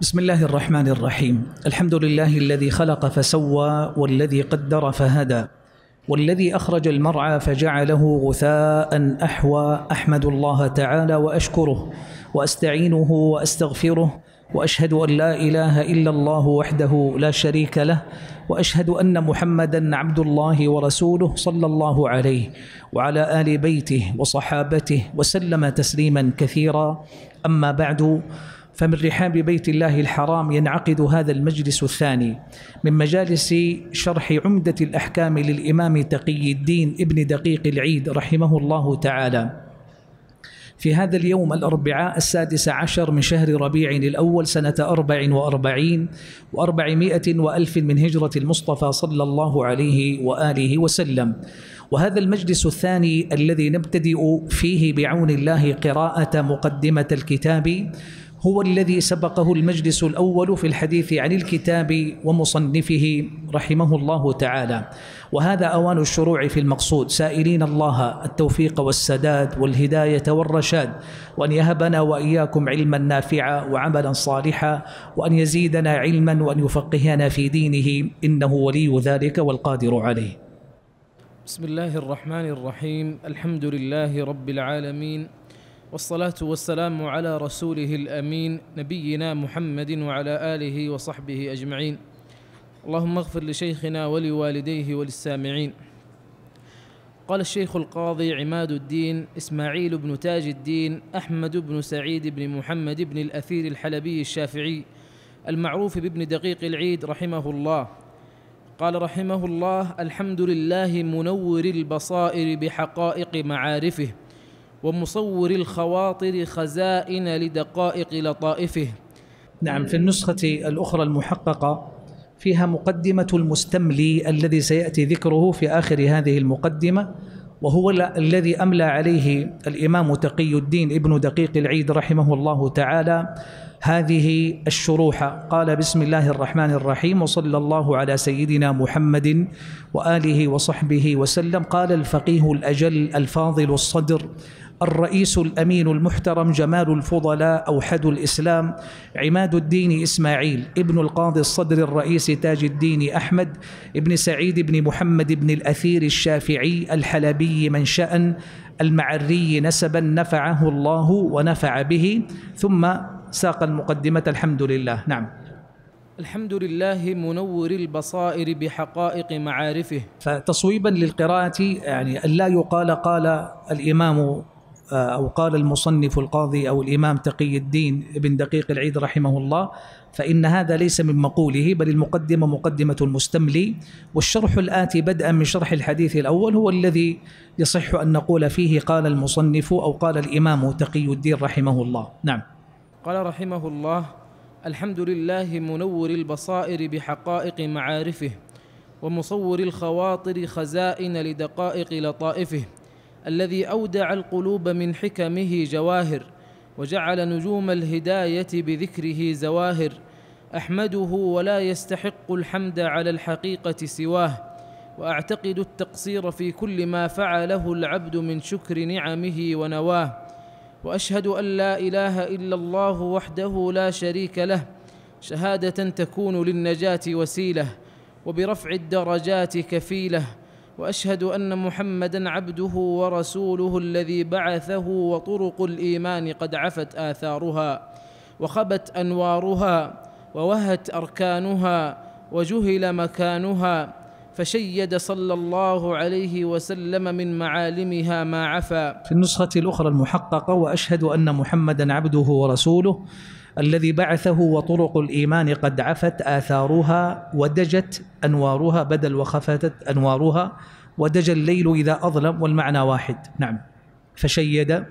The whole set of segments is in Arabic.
بسم الله الرحمن الرحيم الحمد لله الذي خلق فسوى والذي قدر فهدى والذي أخرج المرعى فجعله غثاء أحوى أحمد الله تعالى وأشكره وأستعينه وأستغفره واشهد ان لا اله الا الله وحده لا شريك له واشهد ان محمدا عبد الله ورسوله صلى الله عليه وعلى ال بيته وصحابته وسلم تسليما كثيرا اما بعد فمن رحاب بيت الله الحرام ينعقد هذا المجلس الثاني من مجالس شرح عمدة الأحكام للإمام تقي الدين ابن دقيق العيد رحمه الله تعالى في هذا اليوم الأربعاء السادس عشر من شهر ربيع الأول سنة أربع وأربعين وأربعمائة وألف من هجرة المصطفى صلى الله عليه وآله وسلم وهذا المجلس الثاني الذي نبتدئ فيه بعون الله قراءة مقدمة الكتاب هو الذي سبقه المجلس الاول في الحديث عن الكتاب ومصنفه رحمه الله تعالى وهذا اوان الشروع في المقصود سائلين الله التوفيق والسداد والهدايه والرشاد وان يهبنا واياكم علما نافعا وعملا صالحا وان يزيدنا علما وان يفقهنا في دينه انه ولي ذلك والقادر عليه بسم الله الرحمن الرحيم الحمد لله رب العالمين والصلاة والسلام على رسوله الأمين نبينا محمد وعلى آله وصحبه أجمعين اللهم اغفر لشيخنا ولوالديه وللسامعين قال الشيخ القاضي عماد الدين إسماعيل بن تاج الدين أحمد بن سعيد بن محمد بن الأثير الحلبي الشافعي المعروف بابن دقيق العيد رحمه الله قال رحمه الله الحمد لله منور البصائر بحقائق معارفه ومصور الخواطر خزائن لدقائق لطائفه نعم في النسخة الأخرى المحققة فيها مقدمة المستملي الذي سيأتي ذكره في آخر هذه المقدمة وهو الذي أملى عليه الإمام تقي الدين ابن دقيق العيد رحمه الله تعالى هذه الشروح قال بسم الله الرحمن الرحيم وصلى الله على سيدنا محمد وآله وصحبه وسلم قال الفقيه الأجل الفاضل الصدر الرئيس الأمين المحترم جمال الفضلاء أوحد الإسلام عماد الدين إسماعيل ابن القاضي الصدر الرئيس تاج الدين أحمد ابن سعيد بن محمد بن الأثير الشافعي الحلبي من شأن المعري نسبا نفعه الله ونفع به ثم ساق المقدمة الحمد لله نعم الحمد لله منور البصائر بحقائق معارفه فتصويبا للقراءة يعني لا يقال قال الإمام آه، أو قال المصنف القاضي أو الإمام تقي الدين ابن دقيق العيد رحمه الله فإن هذا ليس من مقوله بل المقدمة مقدمة المستملي والشرح الآتي بدءا من شرح الحديث الأول هو الذي يصح أن نقول فيه قال المصنف أو قال الإمام تقي الدين رحمه الله نعم قال رحمه الله الحمد لله منور البصائر بحقائق معارفه ومصور الخواطر خزائن لدقائق لطائفه الذي اودع القلوب من حكمه جواهر وجعل نجوم الهدايه بذكره زواهر احمده ولا يستحق الحمد على الحقيقه سواه واعتقد التقصير في كل ما فعله العبد من شكر نعمه ونواه واشهد ان لا اله الا الله وحده لا شريك له شهاده تكون للنجاه وسيله وبرفع الدرجات كفيله واشهد ان محمدا عبده ورسوله الذي بعثه وطرق الايمان قد عفت اثارها وخبت انوارها ووهت اركانها وجهل مكانها فشيد صلى الله عليه وسلم من معالمها ما عفا في النسخه الاخرى المحققه واشهد ان محمدا عبده ورسوله الذي بعثه وطرق الإيمان قد عفت آثارها ودجت أنوارها بدل وخفتت أنوارها ودج الليل إذا أظلم والمعنى واحد نعم فشيد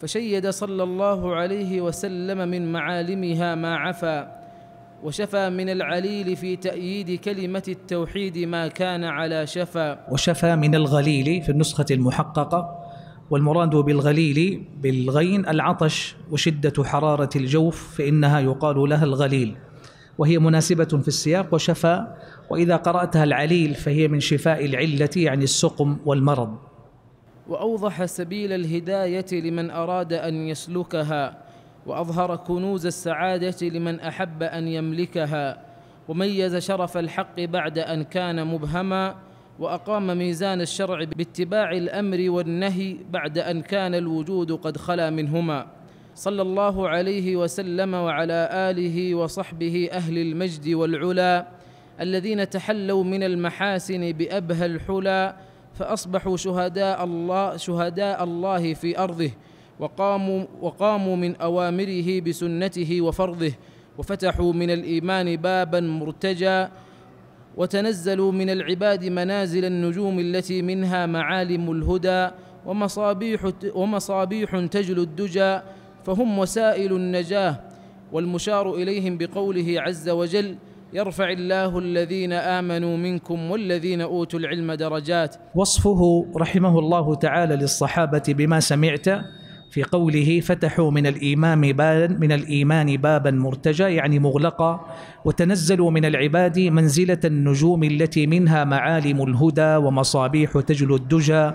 فشيد صلى الله عليه وسلم من معالمها ما عفا وشفى من العليل في تأييد كلمة التوحيد ما كان على شفا وشفى من الغليل في النسخة المحققة والمراد بالغليل بالغين العطش وشدة حرارة الجوف فإنها يقال لها الغليل وهي مناسبة في السياق وشفى وإذا قرأتها العليل فهي من شفاء العلة يعني السقم والمرض وأوضح سبيل الهداية لمن أراد أن يسلكها وأظهر كنوز السعادة لمن أحب أن يملكها وميز شرف الحق بعد أن كان مبهما واقام ميزان الشرع باتباع الامر والنهي بعد ان كان الوجود قد خلا منهما صلى الله عليه وسلم وعلى اله وصحبه اهل المجد والعلا الذين تحلوا من المحاسن بابهى الحلى فاصبحوا شهداء الله شهداء الله في ارضه وقاموا وقاموا من اوامره بسنته وفرضه وفتحوا من الايمان بابا مرتجى وتنزلوا من العباد منازل النجوم التي منها معالم الهدى ومصابيح, ومصابيح تجلو الدجى فهم وسائل النجاه والمشار اليهم بقوله عز وجل يرفع الله الذين امنوا منكم والذين اوتوا العلم درجات وصفه رحمه الله تعالى للصحابه بما سمعت في قوله فتحوا من الإيمان من الإيمان بابا مرتجى يعني مغلقا وتنزلوا من العباد منزلة النجوم التي منها معالم الهدى ومصابيح تجلو الدجى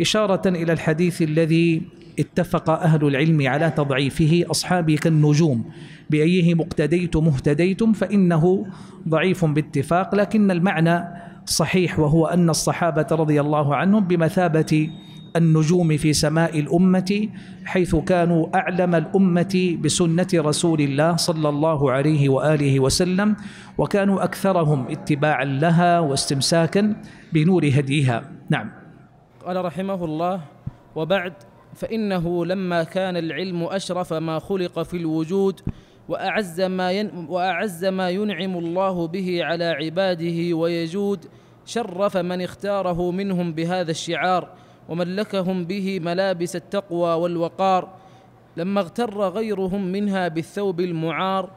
إشارة إلى الحديث الذي اتفق أهل العلم على تضعيفه أصحابي كالنجوم بأيهم اقتديتم اهتديتم فإنه ضعيف باتفاق لكن المعنى صحيح وهو أن الصحابة رضي الله عنهم بمثابة النجوم في سماء الأمة حيث كانوا أعلم الأمة بسنة رسول الله صلى الله عليه وآله وسلم وكانوا أكثرهم اتباعا لها واستمساكا بنور هديها نعم قال رحمه الله وبعد فإنه لما كان العلم أشرف ما خلق في الوجود وأعز ما, ين وأعز ما ينعم الله به على عباده ويجود شرف من اختاره منهم بهذا الشعار وملكهم به ملابس التقوى والوقار لما اغتر غيرهم منها بالثوب المعار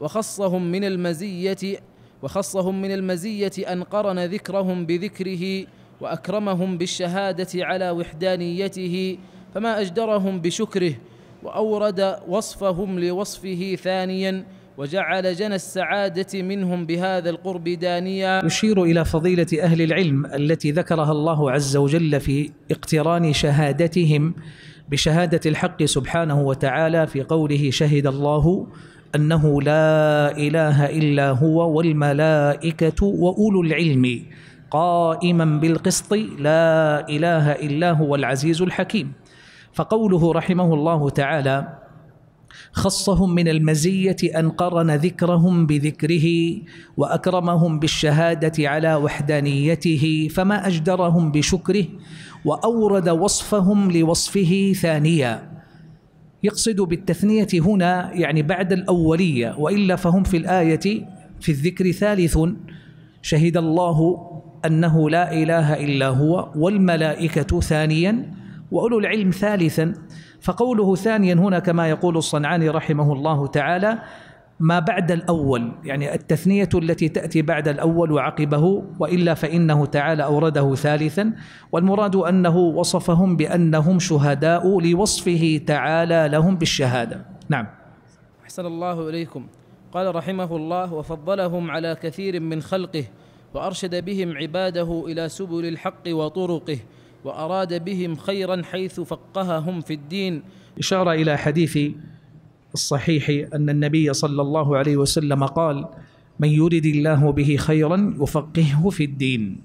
وخصهم من المزية وخصهم من المزية أن قرن ذكرهم بذكره وأكرمهم بالشهادة على وحدانيته فما أجدرهم بشكره وأورد وصفهم لوصفه ثانياً وجعل جنى السعادة منهم بهذا القرب دانيا يشير إلى فضيلة أهل العلم التي ذكرها الله عز وجل في اقتران شهادتهم بشهادة الحق سبحانه وتعالى في قوله شهد الله أنه لا إله إلا هو والملائكة وأولو العلم قائما بالقسط لا إله إلا هو العزيز الحكيم فقوله رحمه الله تعالى خصهم من المزيه ان قرن ذكرهم بذكره واكرمهم بالشهاده على وحدانيته فما اجدرهم بشكره واورد وصفهم لوصفه ثانيا يقصد بالتثنيه هنا يعني بعد الاوليه والا فهم في الايه في الذكر ثالث شهد الله انه لا اله الا هو والملائكه ثانيا واولو العلم ثالثا فقوله ثانيا هنا كما يقول الصنعاني رحمه الله تعالى ما بعد الأول يعني التثنية التي تأتي بعد الأول وعقبه وإلا فإنه تعالى أورده ثالثا والمراد أنه وصفهم بأنهم شهداء لوصفه تعالى لهم بالشهادة نعم أحسن الله إليكم قال رحمه الله وفضلهم على كثير من خلقه وأرشد بهم عباده إلى سبل الحق وطرقه واراد بهم خيرا حيث فقههم في الدين اشاره الى حديث الصحيح ان النبي صلى الله عليه وسلم قال من يرد الله به خيرا يفقهه في الدين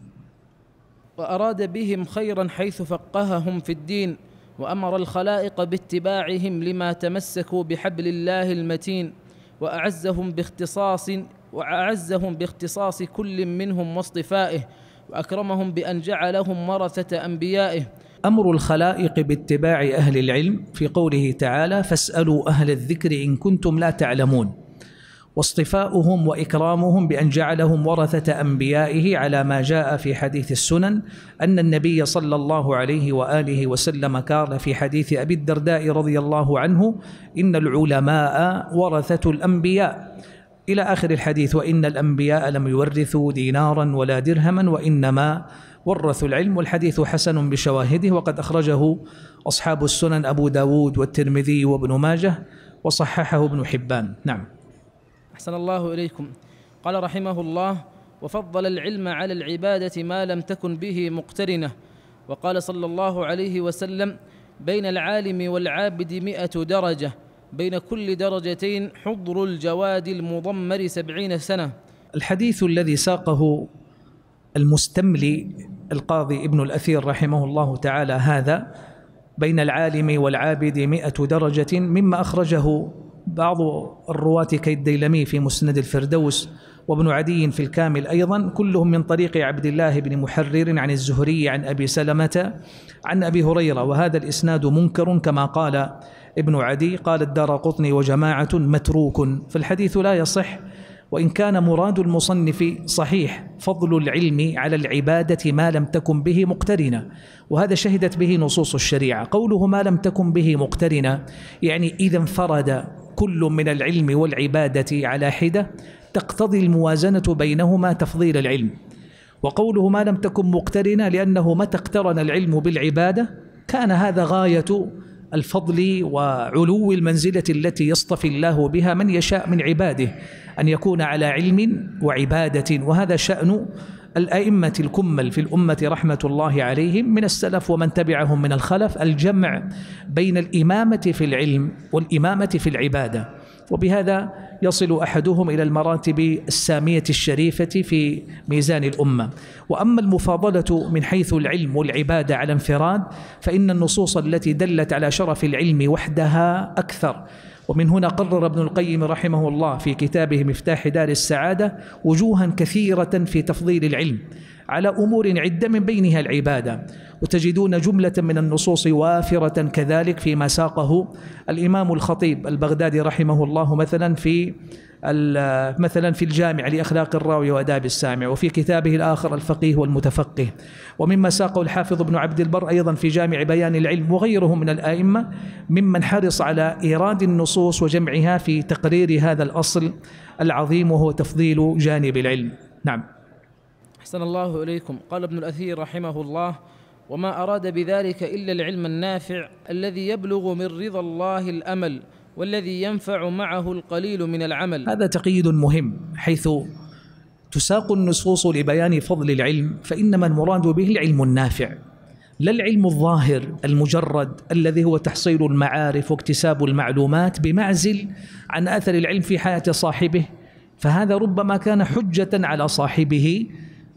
واراد بهم خيرا حيث فقههم في الدين وامر الخلائق باتباعهم لما تمسكوا بحبل الله المتين واعزهم باختصاص واعزهم باختصاص كل منهم واصطفائه واكرمهم بان جعلهم ورثه انبيائه امر الخلائق باتباع اهل العلم في قوله تعالى فاسالوا اهل الذكر ان كنتم لا تعلمون واصطفاؤهم واكرامهم بان جعلهم ورثه انبيائه على ما جاء في حديث السنن ان النبي صلى الله عليه واله وسلم قال في حديث ابي الدرداء رضي الله عنه ان العلماء ورثه الانبياء إلى آخر الحديث وإن الأنبياء لم يورثوا دينارا ولا درهما وإنما ورثوا العلم والحديث حسن بشواهده وقد أخرجه أصحاب السنن أبو داود والترمذي وابن ماجه وصححه ابن حبان نعم أحسن الله إليكم قال رحمه الله وفضل العلم على العبادة ما لم تكن به مقترنة وقال صلى الله عليه وسلم بين العالم والعابد مئة درجة بين كل درجتين حضر الجواد المضمر سبعين سنة الحديث الذي ساقه المستملي القاضي ابن الأثير رحمه الله تعالى هذا بين العالم والعابد مئة درجة مما أخرجه بعض الرواة كالديلمي في مسند الفردوس وابن عدي في الكامل أيضا كلهم من طريق عبد الله بن محرر عن الزهري عن أبي سلمة عن أبي هريرة وهذا الإسناد منكر كما قال ابن عدي قال الدار قطني وجماعة متروك فالحديث لا يصح وإن كان مراد المصنف صحيح فضل العلم على العبادة ما لم تكن به مقترنة وهذا شهدت به نصوص الشريعة قوله ما لم تكن به مقترنة يعني إذا انفرد كل من العلم والعبادة على حدة تقتضي الموازنة بينهما تفضيل العلم وقوله ما لم تكن مقترنة لأنه متى اقترن العلم بالعبادة كان هذا غاية الفضل وعلو المنزلة التي يصطفي الله بها من يشاء من عباده أن يكون على علم وعبادة وهذا شأن الأئمة الكمل في الأمة رحمة الله عليهم من السلف ومن تبعهم من الخلف الجمع بين الإمامة في العلم والإمامة في العبادة وبهذا يصل احدهم الى المراتب الساميه الشريفه في ميزان الامه واما المفاضله من حيث العلم والعباده على انفراد فان النصوص التي دلت على شرف العلم وحدها اكثر ومن هنا قرر ابن القيم رحمه الله في كتابه مفتاح دار السعاده وجوها كثيره في تفضيل العلم على امور عده من بينها العباده وتجدون جملة من النصوص وافرة كذلك فيما ساقه الإمام الخطيب البغدادي رحمه الله مثلا في مثلا في الجامع لأخلاق الراوي وأداب السامع وفي كتابه الآخر الفقيه والمتفقه ومما ساقه الحافظ ابن عبد البر أيضا في جامع بيان العلم وغيره من الآئمة ممن حرص على إيراد النصوص وجمعها في تقرير هذا الأصل العظيم وهو تفضيل جانب العلم نعم أحسن الله إليكم قال ابن الأثير رحمه الله وما اراد بذلك الا العلم النافع الذي يبلغ من رضا الله الامل والذي ينفع معه القليل من العمل هذا تقييد مهم حيث تساق النصوص لبيان فضل العلم فانما المراد به العلم النافع لا العلم الظاهر المجرد الذي هو تحصيل المعارف واكتساب المعلومات بمعزل عن اثر العلم في حياه صاحبه فهذا ربما كان حجه على صاحبه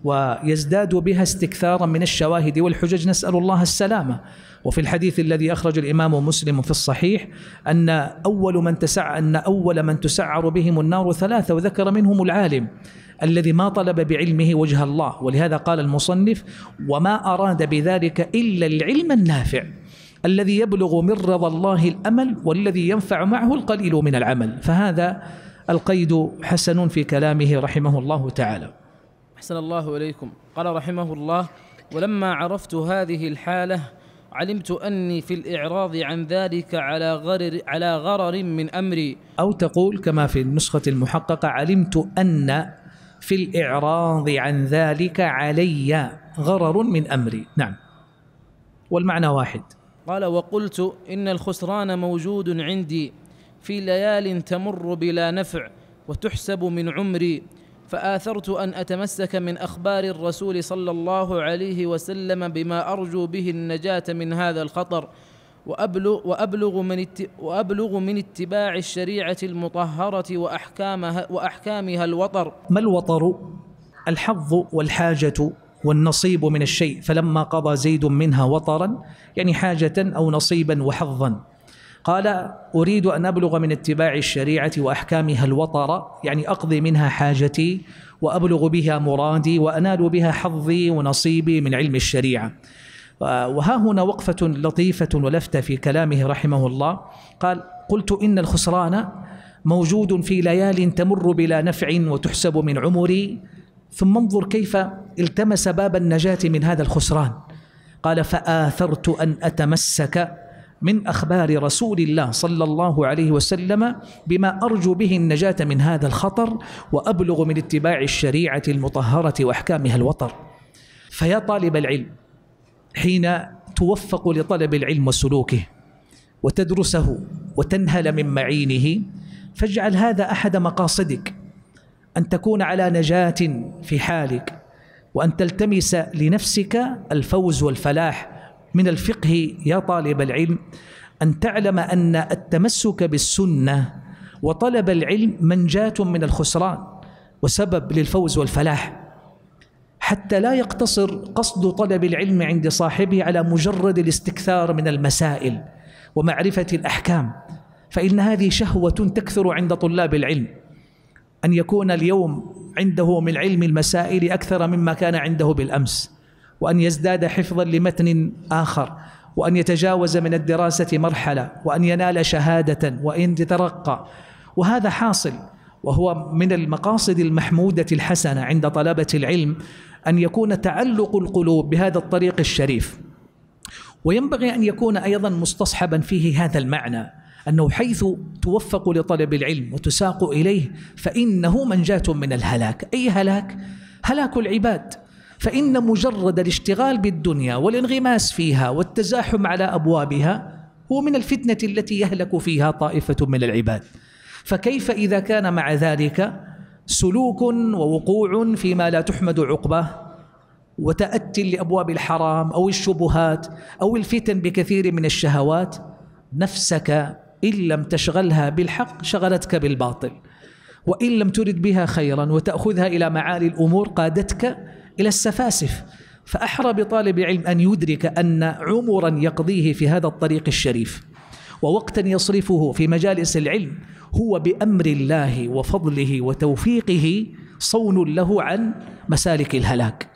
ويزداد بها استكثارا من الشواهد والحجج نسأل الله السلامة وفي الحديث الذي أخرج الإمام مسلم في الصحيح أن أول من تسع أن أول من تسعر بهم النار ثلاثة وذكر منهم العالم الذي ما طلب بعلمه وجه الله ولهذا قال المصنف وما أراد بذلك إلا العلم النافع الذي يبلغ من رضا الله الأمل والذي ينفع معه القليل من العمل فهذا القيد حسن في كلامه رحمه الله تعالى أحسن الله إليكم قال رحمه الله ولما عرفت هذه الحالة علمت أني في الإعراض عن ذلك على غرر, على غرر من أمري أو تقول كما في النسخة المحققة علمت أن في الإعراض عن ذلك علي غرر من أمري نعم والمعنى واحد قال وقلت إن الخسران موجود عندي في ليال تمر بلا نفع وتحسب من عمري فآثرت أن أتمسك من أخبار الرسول صلى الله عليه وسلم بما أرجو به النجاة من هذا الخطر وأبلغ, وأبلغ, من, وأبلغ من اتباع الشريعة المطهرة وأحكامها, وأحكامها الوطر ما الوطر؟ الحظ والحاجة والنصيب من الشيء فلما قضى زيد منها وطرا يعني حاجة أو نصيبا وحظا قال أريد أن أبلغ من اتباع الشريعة وأحكامها الوطر يعني أقضي منها حاجتي وأبلغ بها مرادي وأنال بها حظي ونصيبي من علم الشريعة وها هنا وقفة لطيفة ولفتة في كلامه رحمه الله قال قلت إن الخسران موجود في ليال تمر بلا نفع وتحسب من عمري ثم انظر كيف التمس باب النجاة من هذا الخسران قال فآثرت أن أتمسك من أخبار رسول الله صلى الله عليه وسلم بما أرجو به النجاة من هذا الخطر وأبلغ من اتباع الشريعة المطهرة وأحكامها الوطر فيا طالب العلم حين توفق لطلب العلم وسلوكه وتدرسه وتنهل من معينه فاجعل هذا أحد مقاصدك أن تكون على نجاة في حالك وأن تلتمس لنفسك الفوز والفلاح من الفقه يا طالب العلم أن تعلم أن التمسك بالسنة وطلب العلم منجاة من الخسران وسبب للفوز والفلاح حتى لا يقتصر قصد طلب العلم عند صاحبه على مجرد الاستكثار من المسائل ومعرفة الأحكام فإن هذه شهوة تكثر عند طلاب العلم أن يكون اليوم عنده من علم المسائل أكثر مما كان عنده بالأمس وأن يزداد حفظا لمتن آخر وأن يتجاوز من الدراسة مرحلة وأن ينال شهادة وأن يترقى وهذا حاصل وهو من المقاصد المحمودة الحسنة عند طلبة العلم أن يكون تعلق القلوب بهذا الطريق الشريف وينبغي أن يكون أيضا مستصحبا فيه هذا المعنى أنه حيث توفق لطلب العلم وتساق إليه فإنه منجاة من الهلاك أي هلاك؟ هلاك العباد فإن مجرد الاشتغال بالدنيا والانغماس فيها والتزاحم على أبوابها هو من الفتنة التي يهلك فيها طائفة من العباد فكيف إذا كان مع ذلك سلوك ووقوع فيما لا تحمد عقباه وتأت لأبواب الحرام أو الشبهات أو الفتن بكثير من الشهوات نفسك إن لم تشغلها بالحق شغلتك بالباطل وإن لم ترد بها خيرا وتأخذها إلى معالي الأمور قادتك إلى السفاسف فأحرى بطالب علم أن يدرك أن عمرا يقضيه في هذا الطريق الشريف ووقتا يصرفه في مجالس العلم هو بأمر الله وفضله وتوفيقه صون له عن مسالك الهلاك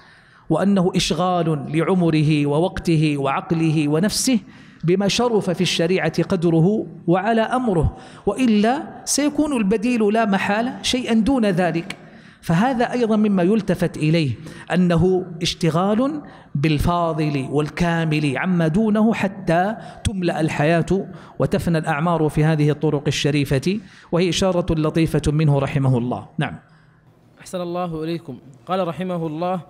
وأنه إشغال لعمره ووقته وعقله ونفسه بما شرف في الشريعة قدره وعلى أمره وإلا سيكون البديل لا محالة شيئا دون ذلك فهذا أيضا مما يلتفت إليه أنه اشتغال بالفاضل والكامل عما دونه حتى تملأ الحياة وتفنى الأعمار في هذه الطرق الشريفة وهي إشارة لطيفة منه رحمه الله نعم أحسن الله إليكم قال رحمه الله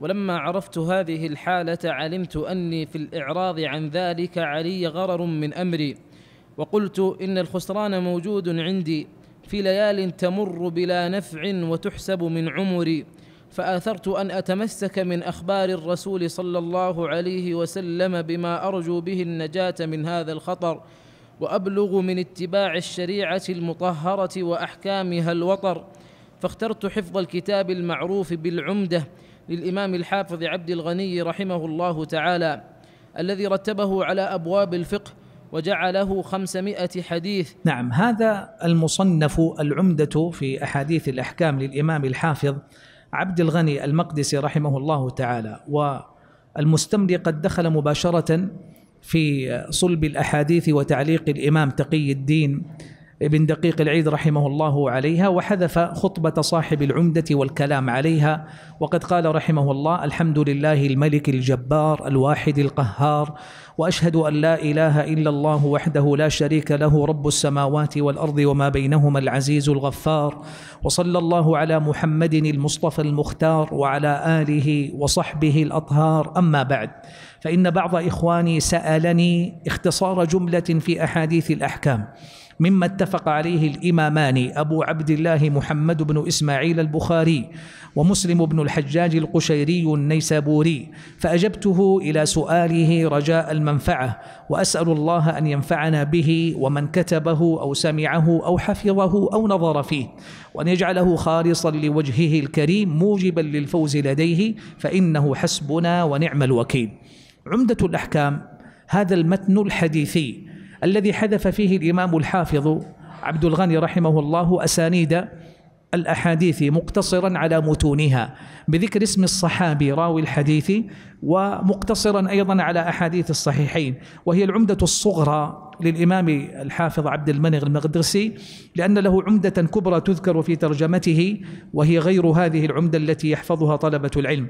ولما عرفت هذه الحالة علمت أني في الإعراض عن ذلك علي غرر من أمري وقلت إن الخسران موجود عندي في ليال تمر بلا نفع وتحسب من عمري فاثرت ان اتمسك من اخبار الرسول صلى الله عليه وسلم بما ارجو به النجاه من هذا الخطر وابلغ من اتباع الشريعه المطهره واحكامها الوطر فاخترت حفظ الكتاب المعروف بالعمده للامام الحافظ عبد الغني رحمه الله تعالى الذي رتبه على ابواب الفقه وجعله خمسمائة حديث نعم هذا المصنف العمدة في أحاديث الأحكام للإمام الحافظ عبد الغني المقدسي رحمه الله تعالى والمستملي قد دخل مباشرة في صلب الأحاديث وتعليق الإمام تقي الدين ابن دقيق العيد رحمه الله عليها وحذف خطبة صاحب العمدة والكلام عليها وقد قال رحمه الله الحمد لله الملك الجبار الواحد القهار وأشهد أن لا إله إلا الله وحده لا شريك له رب السماوات والأرض وما بينهما العزيز الغفار وصلى الله على محمد المصطفى المختار وعلى آله وصحبه الأطهار أما بعد فإن بعض إخواني سألني اختصار جملة في أحاديث الأحكام مما اتفق عليه الإمامان أبو عبد الله محمد بن إسماعيل البخاري ومسلم بن الحجاج القشيري النيسابوري فأجبته إلى سؤاله رجاء المنفعة وأسأل الله أن ينفعنا به ومن كتبه أو سمعه أو حفظه أو نظر فيه وأن يجعله خالصا لوجهه الكريم موجبا للفوز لديه فإنه حسبنا ونعم الوكيل عمدة الأحكام هذا المتن الحديثي الذي حذف فيه الإمام الحافظ عبد الغني رحمه الله أسانيد الأحاديث مقتصرا على متونها بذكر اسم الصحابي راوي الحديث ومقتصرا أيضا على أحاديث الصحيحين وهي العمدة الصغرى للإمام الحافظ عبد المنغ المقدسي لأن له عمدة كبرى تذكر في ترجمته وهي غير هذه العمدة التي يحفظها طلبة العلم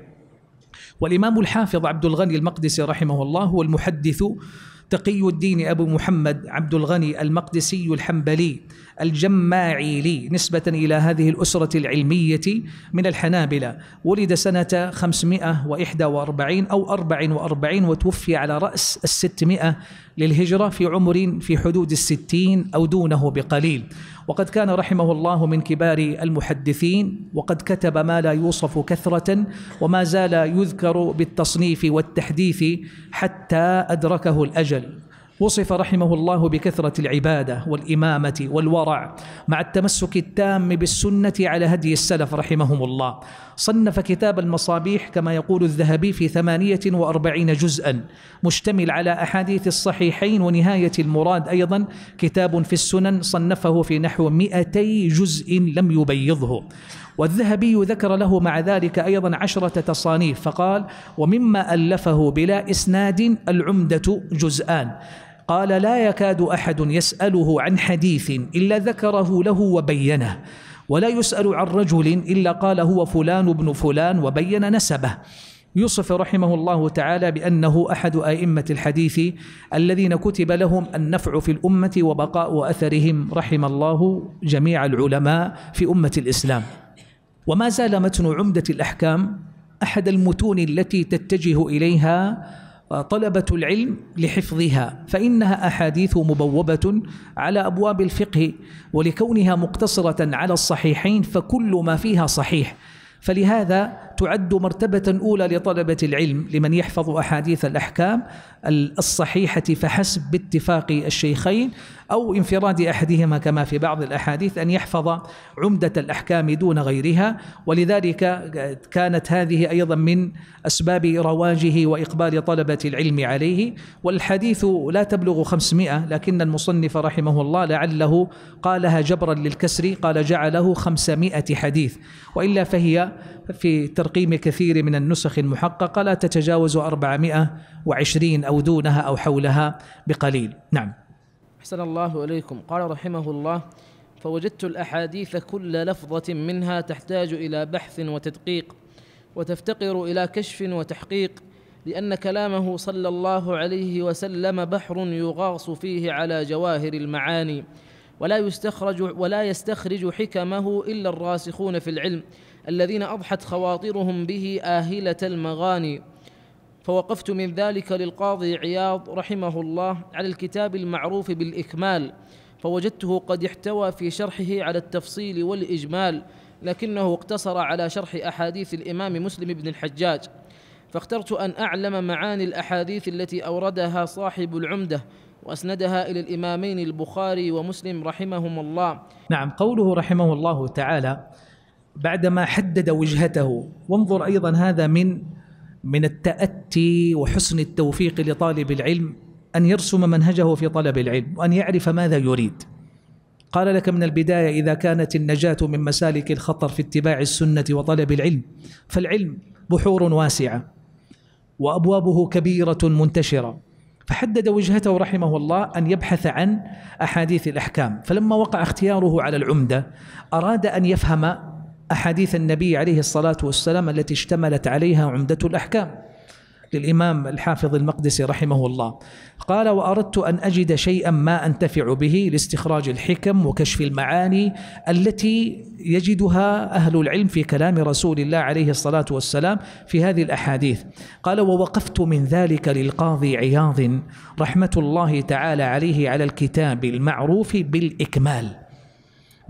والإمام الحافظ عبد الغني المقدسي رحمه الله هو المحدث تقي الدين أبو محمد عبد الغني المقدسي الحنبلي الجماعيلي نسبة إلى هذه الأسرة العلمية من الحنابلة ولد سنة 541 أو 44 وتوفي على رأس الستمائة للهجرة في عمر في حدود الستين أو دونه بقليل وقد كان رحمه الله من كبار المحدثين وقد كتب ما لا يوصف كثرة وما زال يذكر بالتصنيف والتحديث حتى أدركه الأجل وصف رحمه الله بكثرة العبادة والإمامة والورع مع التمسك التام بالسنة على هدي السلف رحمهم الله صنف كتاب المصابيح كما يقول الذهبي في ثمانية وأربعين جزءا مشتمل على أحاديث الصحيحين ونهاية المراد أيضا كتاب في السنن صنفه في نحو مئتي جزء لم يبيضه والذهبي ذكر له مع ذلك أيضا عشرة تصانيف فقال ومما ألفه بلا إسناد العمدة جزءان قال لا يكاد أحد يسأله عن حديث إلا ذكره له وبينه ولا يسأل عن رجل إلا قال هو فلان بن فلان وبين نسبه يوصف رحمه الله تعالى بأنه أحد أئمة الحديث الذين كتب لهم النفع في الأمة وبقاء أثرهم رحم الله جميع العلماء في أمة الإسلام وما زال متن عمدة الأحكام أحد المتون التي تتجه إليها طلبة العلم لحفظها فإنها أحاديث مبوبة على أبواب الفقه ولكونها مقتصرة على الصحيحين فكل ما فيها صحيح فلهذا تعد مرتبة أولى لطلبة العلم لمن يحفظ أحاديث الأحكام الصحيحة فحسب باتفاق الشيخين أو انفراد أحدهما كما في بعض الأحاديث أن يحفظ عمدة الأحكام دون غيرها ولذلك كانت هذه أيضا من أسباب رواجه وإقبال طلبة العلم عليه والحديث لا تبلغ خمسمائة لكن المصنف رحمه الله لعله قالها جبرا للكسر قال جعله خمسمائة حديث وإلا فهي في تقييم كثير من النسخ المحققة لا تتجاوز 420 أو دونها أو حولها بقليل نعم أحسن الله إليكم قال رحمه الله فوجدت الأحاديث كل لفظة منها تحتاج إلى بحث وتدقيق وتفتقر إلى كشف وتحقيق لأن كلامه صلى الله عليه وسلم بحر يغاص فيه على جواهر المعاني ولا يستخرج ولا يستخرج حكمه إلا الراسخون في العلم الذين أضحت خواطرهم به آهلة المغاني فوقفت من ذلك للقاضي عياض رحمه الله على الكتاب المعروف بالإكمال فوجدته قد احتوى في شرحه على التفصيل والإجمال لكنه اقتصر على شرح أحاديث الإمام مسلم بن الحجاج فاخترت أن أعلم معاني الأحاديث التي أوردها صاحب العمدة وأسندها إلى الإمامين البخاري ومسلم رحمهم الله نعم قوله رحمه الله تعالى بعدما حدد وجهته وانظر ايضا هذا من من التاتي وحسن التوفيق لطالب العلم ان يرسم منهجه في طلب العلم وان يعرف ماذا يريد قال لك من البدايه اذا كانت النجاه من مسالك الخطر في اتباع السنه وطلب العلم فالعلم بحور واسعه وابوابه كبيره منتشره فحدد وجهته رحمه الله ان يبحث عن احاديث الاحكام فلما وقع اختياره على العمده اراد ان يفهم أحاديث النبي عليه الصلاة والسلام التي اشتملت عليها عمدة الأحكام للإمام الحافظ المقدسي رحمه الله قال وأردت أن أجد شيئا ما أنتفع به لاستخراج الحكم وكشف المعاني التي يجدها أهل العلم في كلام رسول الله عليه الصلاة والسلام في هذه الأحاديث قال ووقفت من ذلك للقاضي عياض رحمة الله تعالى عليه على الكتاب المعروف بالإكمال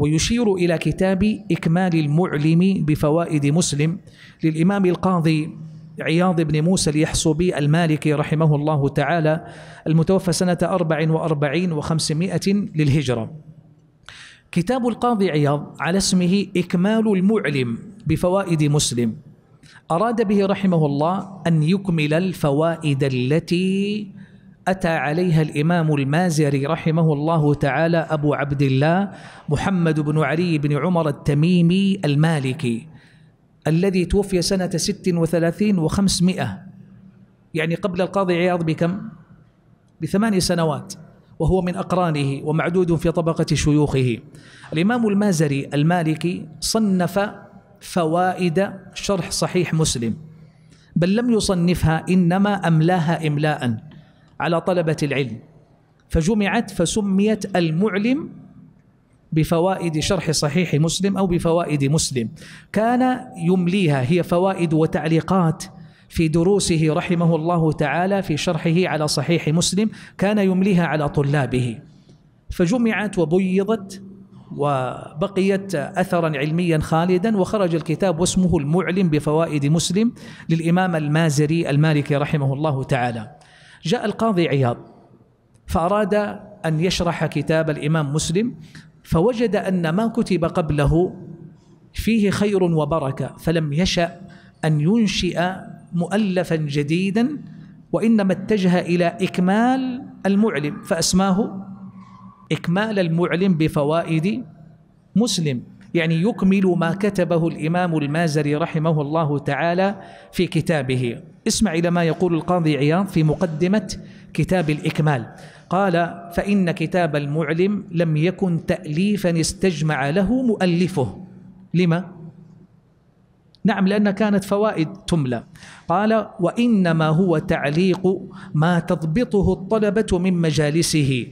ويشير إلى كتاب إكمال المعلم بفوائد مسلم للإمام القاضي عياض بن موسى اليحصبي المالكي رحمه الله تعالى المتوفى سنة أربع وأربعين وخمسمائة للهجرة كتاب القاضي عياض على اسمه إكمال المعلم بفوائد مسلم أراد به رحمه الله أن يكمل الفوائد التي أتى عليها الإمام المازري رحمه الله تعالى أبو عبد الله محمد بن علي بن عمر التميمي المالكي الذي توفي سنة ست وثلاثين وخمسمائة يعني قبل القاضي عياض بكم؟ بثمان سنوات وهو من أقرانه ومعدود في طبقة شيوخه الإمام المازري المالكي صنف فوائد شرح صحيح مسلم بل لم يصنفها إنما أملاها إملاءً على طلبة العلم فجمعت فسميت المعلم بفوائد شرح صحيح مسلم أو بفوائد مسلم كان يمليها هي فوائد وتعليقات في دروسه رحمه الله تعالى في شرحه على صحيح مسلم كان يمليها على طلابه فجمعت وبيضت وبقيت اثرا علميا خالدا وخرج الكتاب واسمه المعلم بفوائد مسلم للامام المازري المالكي رحمه الله تعالى جاء القاضي عياض فأراد أن يشرح كتاب الإمام مسلم فوجد أن ما كتب قبله فيه خير وبركة فلم يشأ أن ينشئ مؤلفا جديدا وإنما اتجه إلى إكمال المعلم فأسماه إكمال المعلم بفوائد مسلم يعني يكمل ما كتبه الإمام المازري رحمه الله تعالى في كتابه اسمع إلى ما يقول القاضي عياض في مقدمة كتاب الإكمال قال فإن كتاب المعلم لم يكن تأليفا استجمع له مؤلفه لما؟ نعم لأن كانت فوائد تملى قال وإنما هو تعليق ما تضبطه الطلبة من مجالسه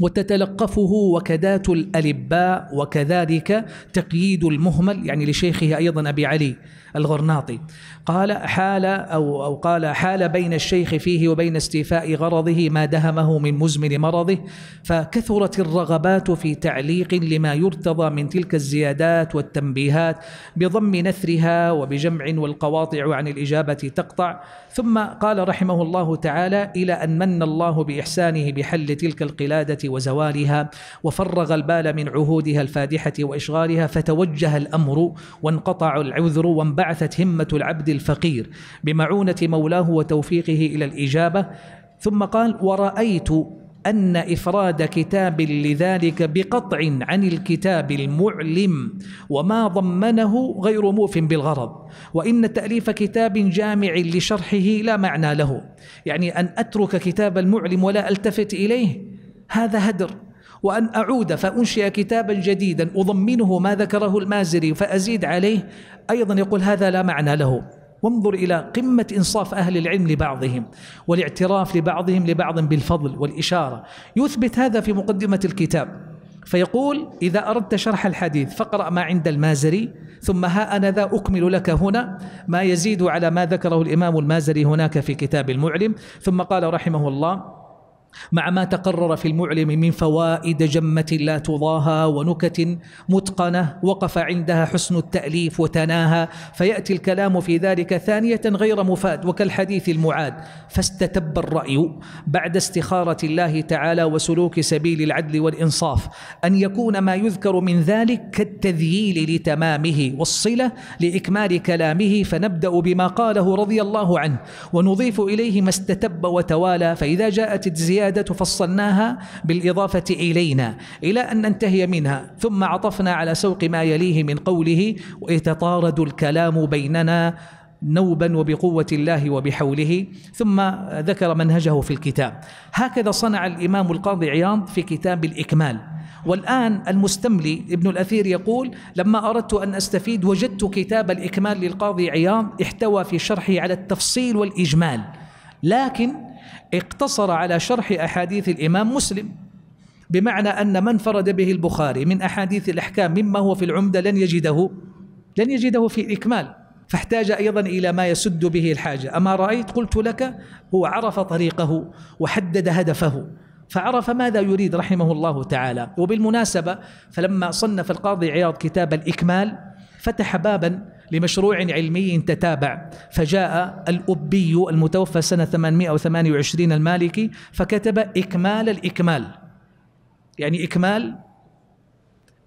وتتلقفه وكدات الألباء وكذلك تقييد المهمل يعني لشيخه أيضا أبي علي الغرناطي قال حال أو, أو قال حال بين الشيخ فيه وبين استيفاء غرضه ما دهمه من مزمن مرضه فكثرت الرغبات في تعليق لما يرتضى من تلك الزيادات والتنبيهات بضم نثرها وبجمع والقواطع عن الإجابة تقطع ثم قال رحمه الله تعالى إلى أن من الله بإحسانه بحل تلك القلادة وزوالها وفرغ البال من عهودها الفادحة وإشغالها فتوجه الأمر وانقطع العذر وانبع بعثت همة العبد الفقير بمعونة مولاه وتوفيقه إلى الإجابة ثم قال ورأيت أن إفراد كتاب لذلك بقطع عن الكتاب المعلم وما ضمنه غير موف بالغرض وإن تأليف كتاب جامع لشرحه لا معنى له يعني أن أترك كتاب المعلم ولا ألتفت إليه هذا هدر وأن أعود فأنشئ كتابا جديدا أضمنه ما ذكره المازري فأزيد عليه أيضا يقول هذا لا معنى له وانظر إلى قمة إنصاف أهل العلم لبعضهم والاعتراف لبعضهم لبعض بالفضل والإشارة يثبت هذا في مقدمة الكتاب فيقول إذا أردت شرح الحديث فقرأ ما عند المازري ثم ها أنا ذا أكمل لك هنا ما يزيد على ما ذكره الإمام المازري هناك في كتاب المعلم ثم قال رحمه الله مع ما تقرر في المعلم من فوائد جمة لا تضاهى ونكت متقنة وقف عندها حسن التأليف وتناهى فيأتي الكلام في ذلك ثانية غير مفاد وكالحديث المعاد فاستتب الرأي بعد استخارة الله تعالى وسلوك سبيل العدل والإنصاف أن يكون ما يذكر من ذلك كالتذييل لتمامه والصلة لإكمال كلامه فنبدأ بما قاله رضي الله عنه ونضيف إليه ما استتب وتوالى فإذا جاءت الزيادة الزيادة فصلناها بالإضافة إلينا إلى أن ننتهي منها ثم عطفنا على سوق ما يليه من قوله ويتطارد الكلام بيننا نوبا وبقوة الله وبحوله ثم ذكر منهجه في الكتاب هكذا صنع الإمام القاضي عياض في كتاب الإكمال والآن المستملي ابن الأثير يقول لما أردت أن أستفيد وجدت كتاب الإكمال للقاضي عياض احتوى في شرحه على التفصيل والإجمال لكن اقتصر على شرح أحاديث الإمام مسلم بمعنى أن من فرد به البخاري من أحاديث الأحكام مما هو في العمدة لن يجده لن يجده في اكمال فاحتاج أيضا إلى ما يسد به الحاجة أما رأيت قلت لك هو عرف طريقه وحدد هدفه فعرف ماذا يريد رحمه الله تعالى وبالمناسبة فلما صنف القاضي عياض كتاب الإكمال فتح بابا لمشروع علمي تتابع فجاء الأبي المتوفى سنة 828 المالكي فكتب إكمال الإكمال يعني إكمال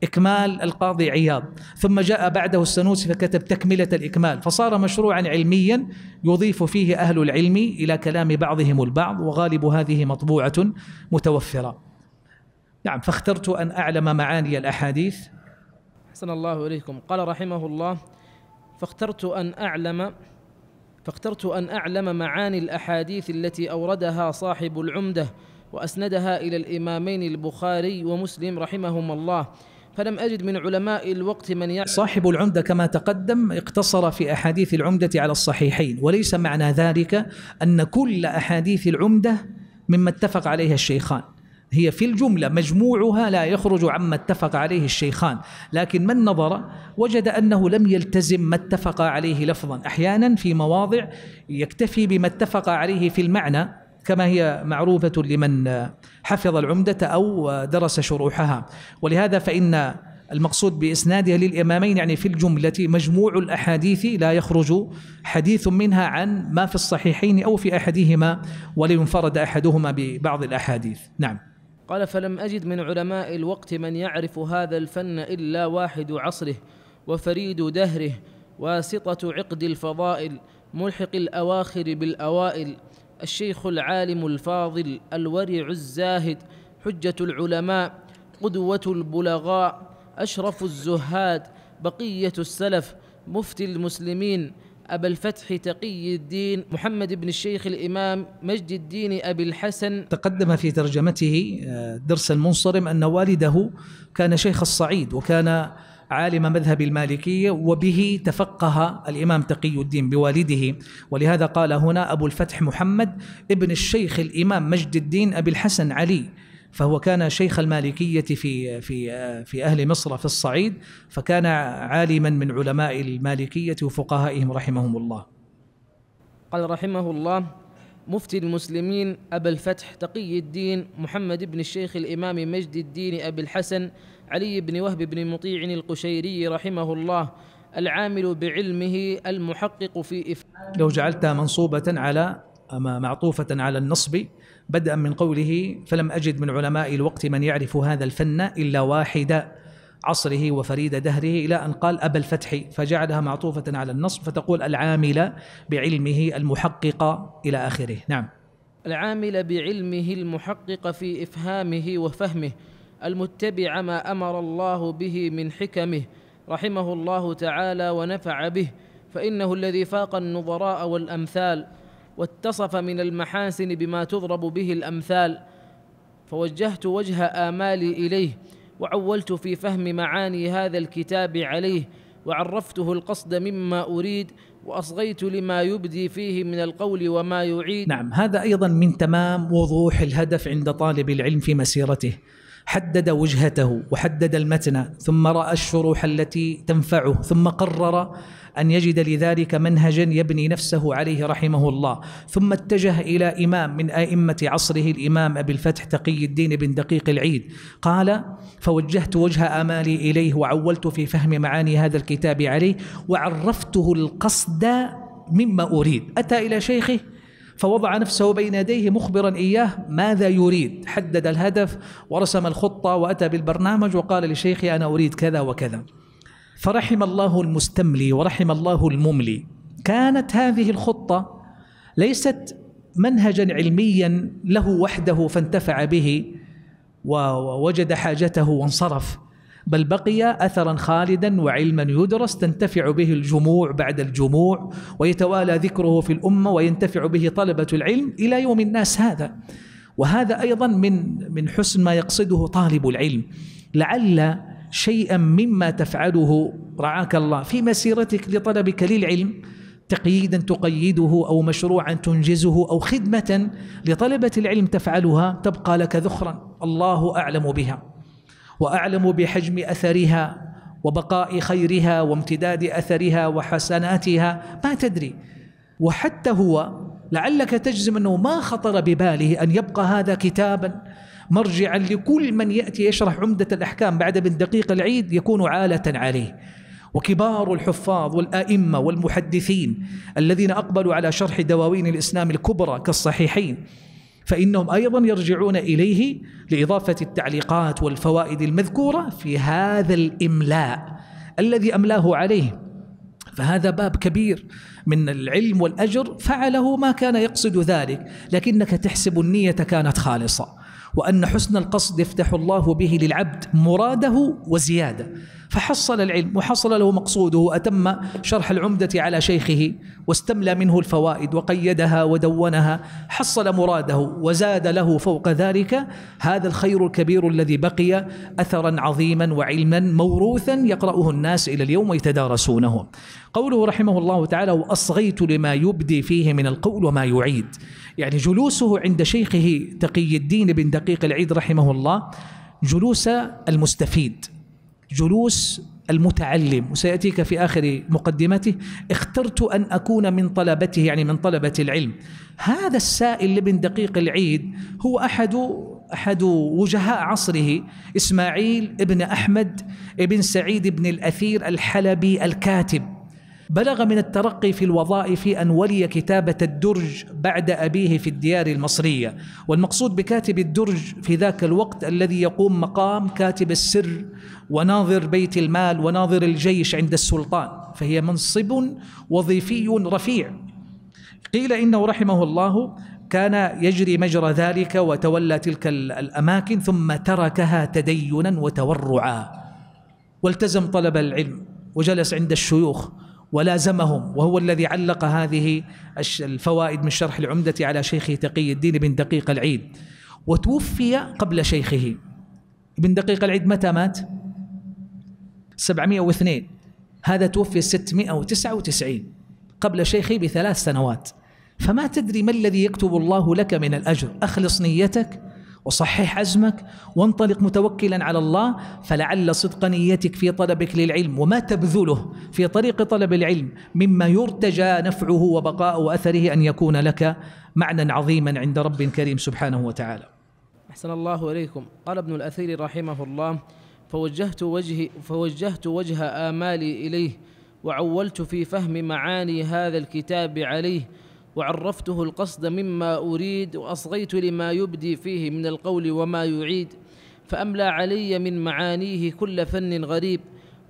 إكمال القاضي عياض ثم جاء بعده السنوسي فكتب تكملة الإكمال فصار مشروعا علميا يضيف فيه أهل العلم إلى كلام بعضهم البعض وغالب هذه مطبوعة متوفرة نعم فاخترت أن أعلم معاني الأحاديث حسن الله إليكم قال رحمه الله فاخترت أن أعلم فاخترت أن أعلم معاني الأحاديث التي أوردها صاحب العمدة وأسندها إلى الإمامين البخاري ومسلم رحمهما الله فلم أجد من علماء الوقت من يعلم صاحب العمدة كما تقدم اقتصر في أحاديث العمدة على الصحيحين وليس معنى ذلك أن كل أحاديث العمدة مما اتفق عليها الشيخان هي في الجملة مجموعها لا يخرج عما اتفق عليه الشيخان لكن من نظر وجد أنه لم يلتزم ما اتفق عليه لفظا أحيانا في مواضع يكتفي بما اتفق عليه في المعنى كما هي معروفة لمن حفظ العمدة أو درس شروحها ولهذا فإن المقصود بإسنادها للإمامين يعني في الجملة مجموع الأحاديث لا يخرج حديث منها عن ما في الصحيحين أو في أحدهما ولينفرد أحدهما ببعض الأحاديث نعم قال فلم أجد من علماء الوقت من يعرف هذا الفن إلا واحد عصره وفريد دهره واسطة عقد الفضائل ملحق الأواخر بالأوائل الشيخ العالم الفاضل الورع الزاهد حجة العلماء قدوة البلغاء أشرف الزهاد بقية السلف مفتي المسلمين أبا الفتح تقي الدين محمد بن الشيخ الإمام مجد الدين أبي الحسن تقدم في ترجمته آه، درس المنصرم أن والده كان شيخ الصعيد وكان عالم مذهب المالكية وبه تفقه الإمام تقي الدين بوالده ولهذا قال هنا أبو الفتح محمد ابن الشيخ الإمام مجد الدين أبي الحسن علي فهو كان شيخ المالكية في في في أهل مصر في الصعيد فكان عالما من علماء المالكية وفقهائهم رحمهم الله قال رحمه الله مفتي المسلمين أبا الفتح تقي الدين محمد بن الشيخ الإمام مجد الدين أبي الحسن علي بن وهب بن مطيع القشيري رحمه الله العامل بعلمه المحقق في إف... لو جعلتها منصوبة على أما معطوفة على النصب بدءا من قوله فلم أجد من علماء الوقت من يعرف هذا الفن إلا واحد عصره وفريد دهره إلى أن قال أبا الفتح فجعلها معطوفة على النصب فتقول العامل بعلمه المحقق إلى آخره نعم العامل بعلمه المحقق في إفهامه وفهمه المتبع ما أمر الله به من حكمه رحمه الله تعالى ونفع به فإنه الذي فاق النظراء والأمثال واتصف من المحاسن بما تضرب به الامثال فوجهت وجه امالي اليه وعولت في فهم معاني هذا الكتاب عليه وعرفته القصد مما اريد واصغيت لما يبدي فيه من القول وما يعيد. نعم هذا ايضا من تمام وضوح الهدف عند طالب العلم في مسيرته. حدد وجهته وحدد المتن ثم راى الشروح التي تنفعه ثم قرر أن يجد لذلك منهجا يبني نفسه عليه رحمه الله ثم اتجه إلى إمام من أئمة عصره الإمام أبي الفتح تقي الدين بن دقيق العيد قال فوجهت وجه آمالي إليه وعولت في فهم معاني هذا الكتاب عليه وعرفته القصد مما أريد أتى إلى شيخه فوضع نفسه بين يديه مخبرا اياه ماذا يريد حدد الهدف ورسم الخطه واتى بالبرنامج وقال لشيخي انا اريد كذا وكذا فرحم الله المستملي ورحم الله المملي كانت هذه الخطة ليست منهجا علميا له وحده فانتفع به ووجد حاجته وانصرف بل بقي اثرا خالدا وعلما يدرس تنتفع به الجموع بعد الجموع ويتوالى ذكره في الامه وينتفع به طلبه العلم الى يوم الناس هذا وهذا ايضا من من حسن ما يقصده طالب العلم لعل شيئا مما تفعله رعاك الله في مسيرتك لطلبك للعلم تقييدا تقيده او مشروعا تنجزه او خدمه لطلبه العلم تفعلها تبقى لك ذخرا الله اعلم بها واعلم بحجم اثرها وبقاء خيرها وامتداد اثرها وحسناتها ما تدري وحتى هو لعلك تجزم انه ما خطر بباله ان يبقى هذا كتابا مرجعا لكل من يأتي يشرح عمدة الأحكام بعد ابن دقيق العيد يكون عالة عليه وكبار الحفاظ والائمه والمحدثين الذين اقبلوا على شرح دواوين الاسلام الكبرى كالصحيحين فانهم ايضا يرجعون اليه لاضافه التعليقات والفوائد المذكوره في هذا الاملاء الذي املاه عليه فهذا باب كبير من العلم والاجر فعله ما كان يقصد ذلك لكنك تحسب النيه كانت خالصه وأن حسن القصد يفتح الله به للعبد مراده وزيادة فحصل العلم وحصل له مقصوده وأتم شرح العمدة على شيخه واستملى منه الفوائد وقيدها ودونها حصل مراده وزاد له فوق ذلك هذا الخير الكبير الذي بقي أثرا عظيما وعلما موروثا يقرأه الناس إلى اليوم ويتدارسونه قوله رحمه الله تعالى وأصغيت لما يبدي فيه من القول وما يعيد يعني جلوسه عند شيخه تقي الدين بن دقيق العيد رحمه الله جلوس المستفيد جلوس المتعلم وسيأتيك في آخر مقدمته اخترت أن أكون من طلبته يعني من طلبة العلم هذا السائل لابن دقيق العيد هو أحد أحد وجهاء عصره إسماعيل ابن أحمد ابن سعيد بن الأثير الحلبي الكاتب بلغ من الترقي في الوظائف أن ولي كتابة الدرج بعد أبيه في الديار المصرية والمقصود بكاتب الدرج في ذاك الوقت الذي يقوم مقام كاتب السر وناظر بيت المال وناظر الجيش عند السلطان فهي منصب وظيفي رفيع قيل إنه رحمه الله كان يجري مجرى ذلك وتولى تلك الأماكن ثم تركها تدينا وتورعا والتزم طلب العلم وجلس عند الشيوخ ولازمهم وهو الذي علق هذه الفوائد من شرح العمدة على شيخه تقي الدين بن دقيق العيد وتوفي قبل شيخه ابن دقيق العيد متى مات 702 هذا توفي 699 قبل شيخه بثلاث سنوات فما تدري ما الذي يكتب الله لك من الأجر أخلص نيتك وصحح عزمك وانطلق متوكلا على الله فلعل صدق نيتك في طلبك للعلم وما تبذله في طريق طلب العلم مما يرتجى نفعه وبقاء أثره ان يكون لك معنى عظيما عند رب كريم سبحانه وتعالى. احسن الله اليكم قال ابن الاثير رحمه الله فوجهت وجهي فوجهت وجه امالي اليه وعولت في فهم معاني هذا الكتاب عليه وعرفته القصد مما أريد وأصغيت لما يبدي فيه من القول وما يعيد فأملى علي من معانيه كل فن غريب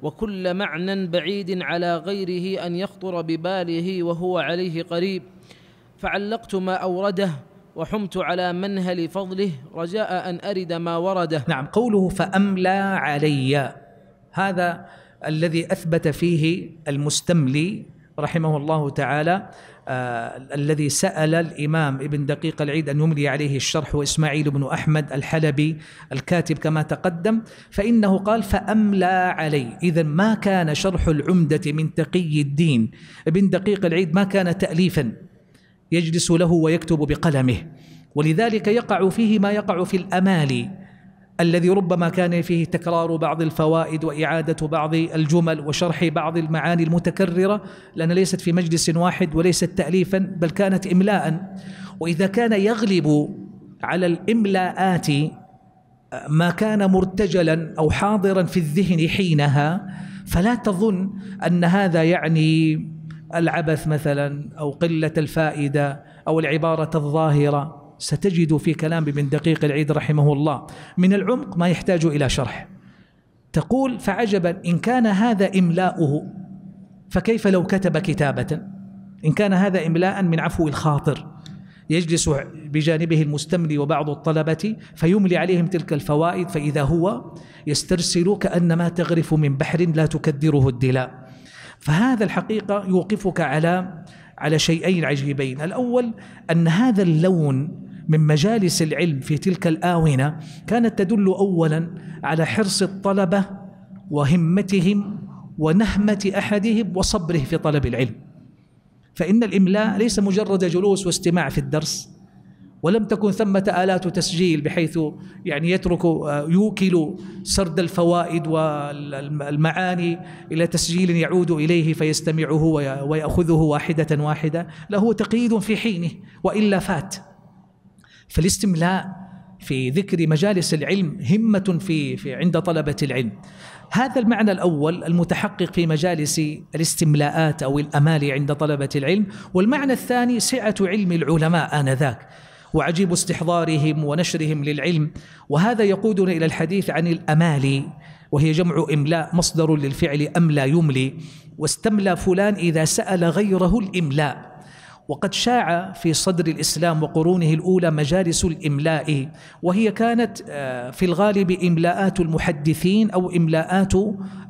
وكل معنى بعيد على غيره أن يخطر بباله وهو عليه قريب فعلقت ما أورده وحمت على منهل فضله رجاء أن أرد ما ورده نعم قوله فأملى علي هذا الذي أثبت فيه المستملي رحمه الله تعالى آه الذي سأل الإمام ابن دقيق العيد أن يملي عليه الشرح وإسماعيل بن أحمد الحلبي الكاتب كما تقدم فإنه قال فأملى علي إذا ما كان شرح العمدة من تقي الدين ابن دقيق العيد ما كان تأليفا يجلس له ويكتب بقلمه ولذلك يقع فيه ما يقع في الأمالي الذي ربما كان فيه تكرار بعض الفوائد وإعادة بعض الجمل وشرح بعض المعاني المتكررة لأنها ليست في مجلس واحد وليست تأليفا بل كانت إملاء وإذا كان يغلب على الإملاءات ما كان مرتجلا أو حاضرا في الذهن حينها فلا تظن أن هذا يعني العبث مثلا أو قلة الفائدة أو العبارة الظاهرة ستجد في كلام ابن دقيق العيد رحمه الله من العمق ما يحتاج إلى شرح تقول فعجبا إن كان هذا إملاؤه فكيف لو كتب كتابة إن كان هذا إملاء من عفو الخاطر يجلس بجانبه المستملي وبعض الطلبة فيملي عليهم تلك الفوائد فإذا هو يسترسل كأنما تغرف من بحر لا تكدره الدلاء فهذا الحقيقة يوقفك على على شيئين عجيبين الأول أن هذا اللون من مجالس العلم في تلك الآونة كانت تدل أولا على حرص الطلبة وهمتهم ونهمة أحدهم وصبره في طلب العلم فإن الإملاء ليس مجرد جلوس واستماع في الدرس ولم تكن ثمة آلات تسجيل بحيث يعني يترك آه، يوكل سرد الفوائد والمعاني إلى تسجيل يعود إليه فيستمعه ويأخذه واحدة واحدة له تقييد في حينه وإلا فات فالاستملاء في ذكر مجالس العلم همة في, في عند طلبة العلم هذا المعنى الأول المتحقق في مجالس الاستملاءات أو الأمال عند طلبة العلم والمعنى الثاني سعة علم العلماء آنذاك وعجيب استحضارهم ونشرهم للعلم وهذا يقودنا إلى الحديث عن الأمال وهي جمع إملاء مصدر للفعل أملى يملي واستملى فلان إذا سأل غيره الإملاء وقد شاع في صدر الإسلام وقرونه الأولى مجالس الإملاء وهي كانت آه، في الغالب إملاءات المحدثين أو إملاءات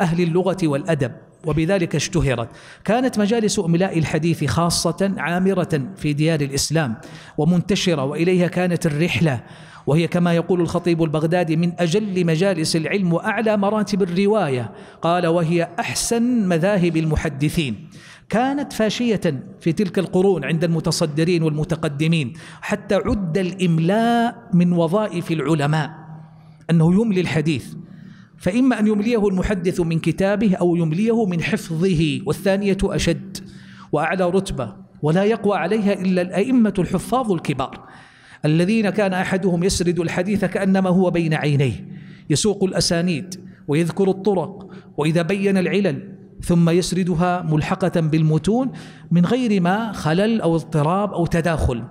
أهل اللغة والأدب وبذلك اشتهرت كانت مجالس أملاء الحديث خاصة عامرة في ديار الإسلام ومنتشرة وإليها كانت الرحلة وهي كما يقول الخطيب البغدادي من أجل مجالس العلم وأعلى مراتب الرواية قال وهي أحسن مذاهب المحدثين كانت فاشية في تلك القرون عند المتصدرين والمتقدمين حتى عد الإملاء من وظائف العلماء أنه يملي الحديث فإما أن يمليه المحدث من كتابه أو يمليه من حفظه والثانية أشد وأعلى رتبة ولا يقوى عليها إلا الأئمة الحفاظ الكبار الذين كان أحدهم يسرد الحديث كأنما هو بين عينيه يسوق الأسانيد ويذكر الطرق وإذا بين العلل ثم يسردها ملحقة بالمتون من غير ما خلل أو اضطراب أو تداخل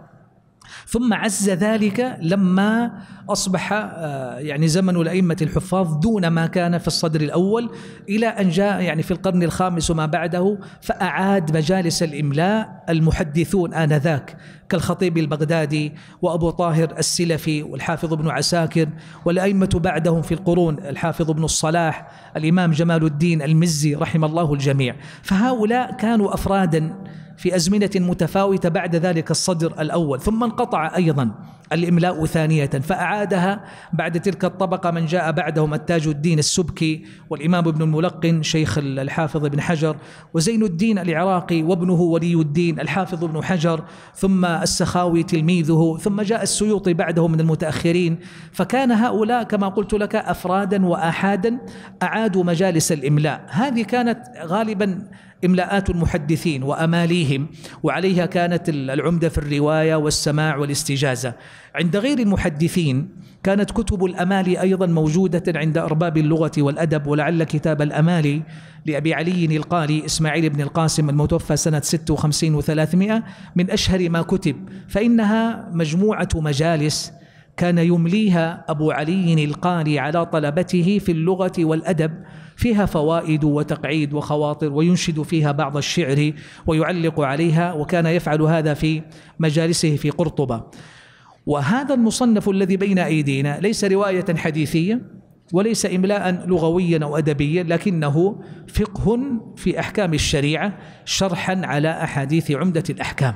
ثم عز ذلك لما أصبح آه، يعني زمن الأئمة الحفاظ دون ما كان في الصدر الأول إلى أن جاء يعني في القرن الخامس وما بعده فأعاد مجالس الإملاء المحدثون آنذاك كالخطيب البغدادي وأبو طاهر السلفي والحافظ ابن عساكر والأئمة بعدهم في القرون الحافظ ابن الصلاح الإمام جمال الدين المزي رحم الله الجميع فهؤلاء كانوا أفرادا في أزمنة متفاوتة بعد ذلك الصدر الأول ثم انقطع أيضا الإملاء ثانية فأعادها بعد تلك الطبقة من جاء بعدهم التاج الدين السبكي والإمام ابن الملقن شيخ الحافظ ابن حجر وزين الدين العراقي وابنه ولي الدين الحافظ ابن حجر ثم السخاوي تلميذه ثم جاء السيوطي بعده من المتأخرين فكان هؤلاء كما قلت لك أفرادا وآحادا أعادوا مجالس الإملاء هذه كانت غالبا إملاءات المحدثين وأماليهم وعليها كانت العمدة في الرواية والسماع والاستجازة عند غير المحدثين كانت كتب الأمالي أيضا موجودة عند أرباب اللغة والأدب ولعل كتاب الأمالي لأبي علي القالي إسماعيل بن القاسم المتوفى سنة 56 و300 من أشهر ما كتب فإنها مجموعة مجالس كان يمليها أبو علي القاري على طلبته في اللغة والأدب فيها فوائد وتقعيد وخواطر وينشد فيها بعض الشعر ويعلق عليها وكان يفعل هذا في مجالسه في قرطبة وهذا المصنف الذي بين أيدينا ليس رواية حديثية وليس إملاء لغويا أو أدبيا لكنه فقه في أحكام الشريعة شرحا على أحاديث عمدة الأحكام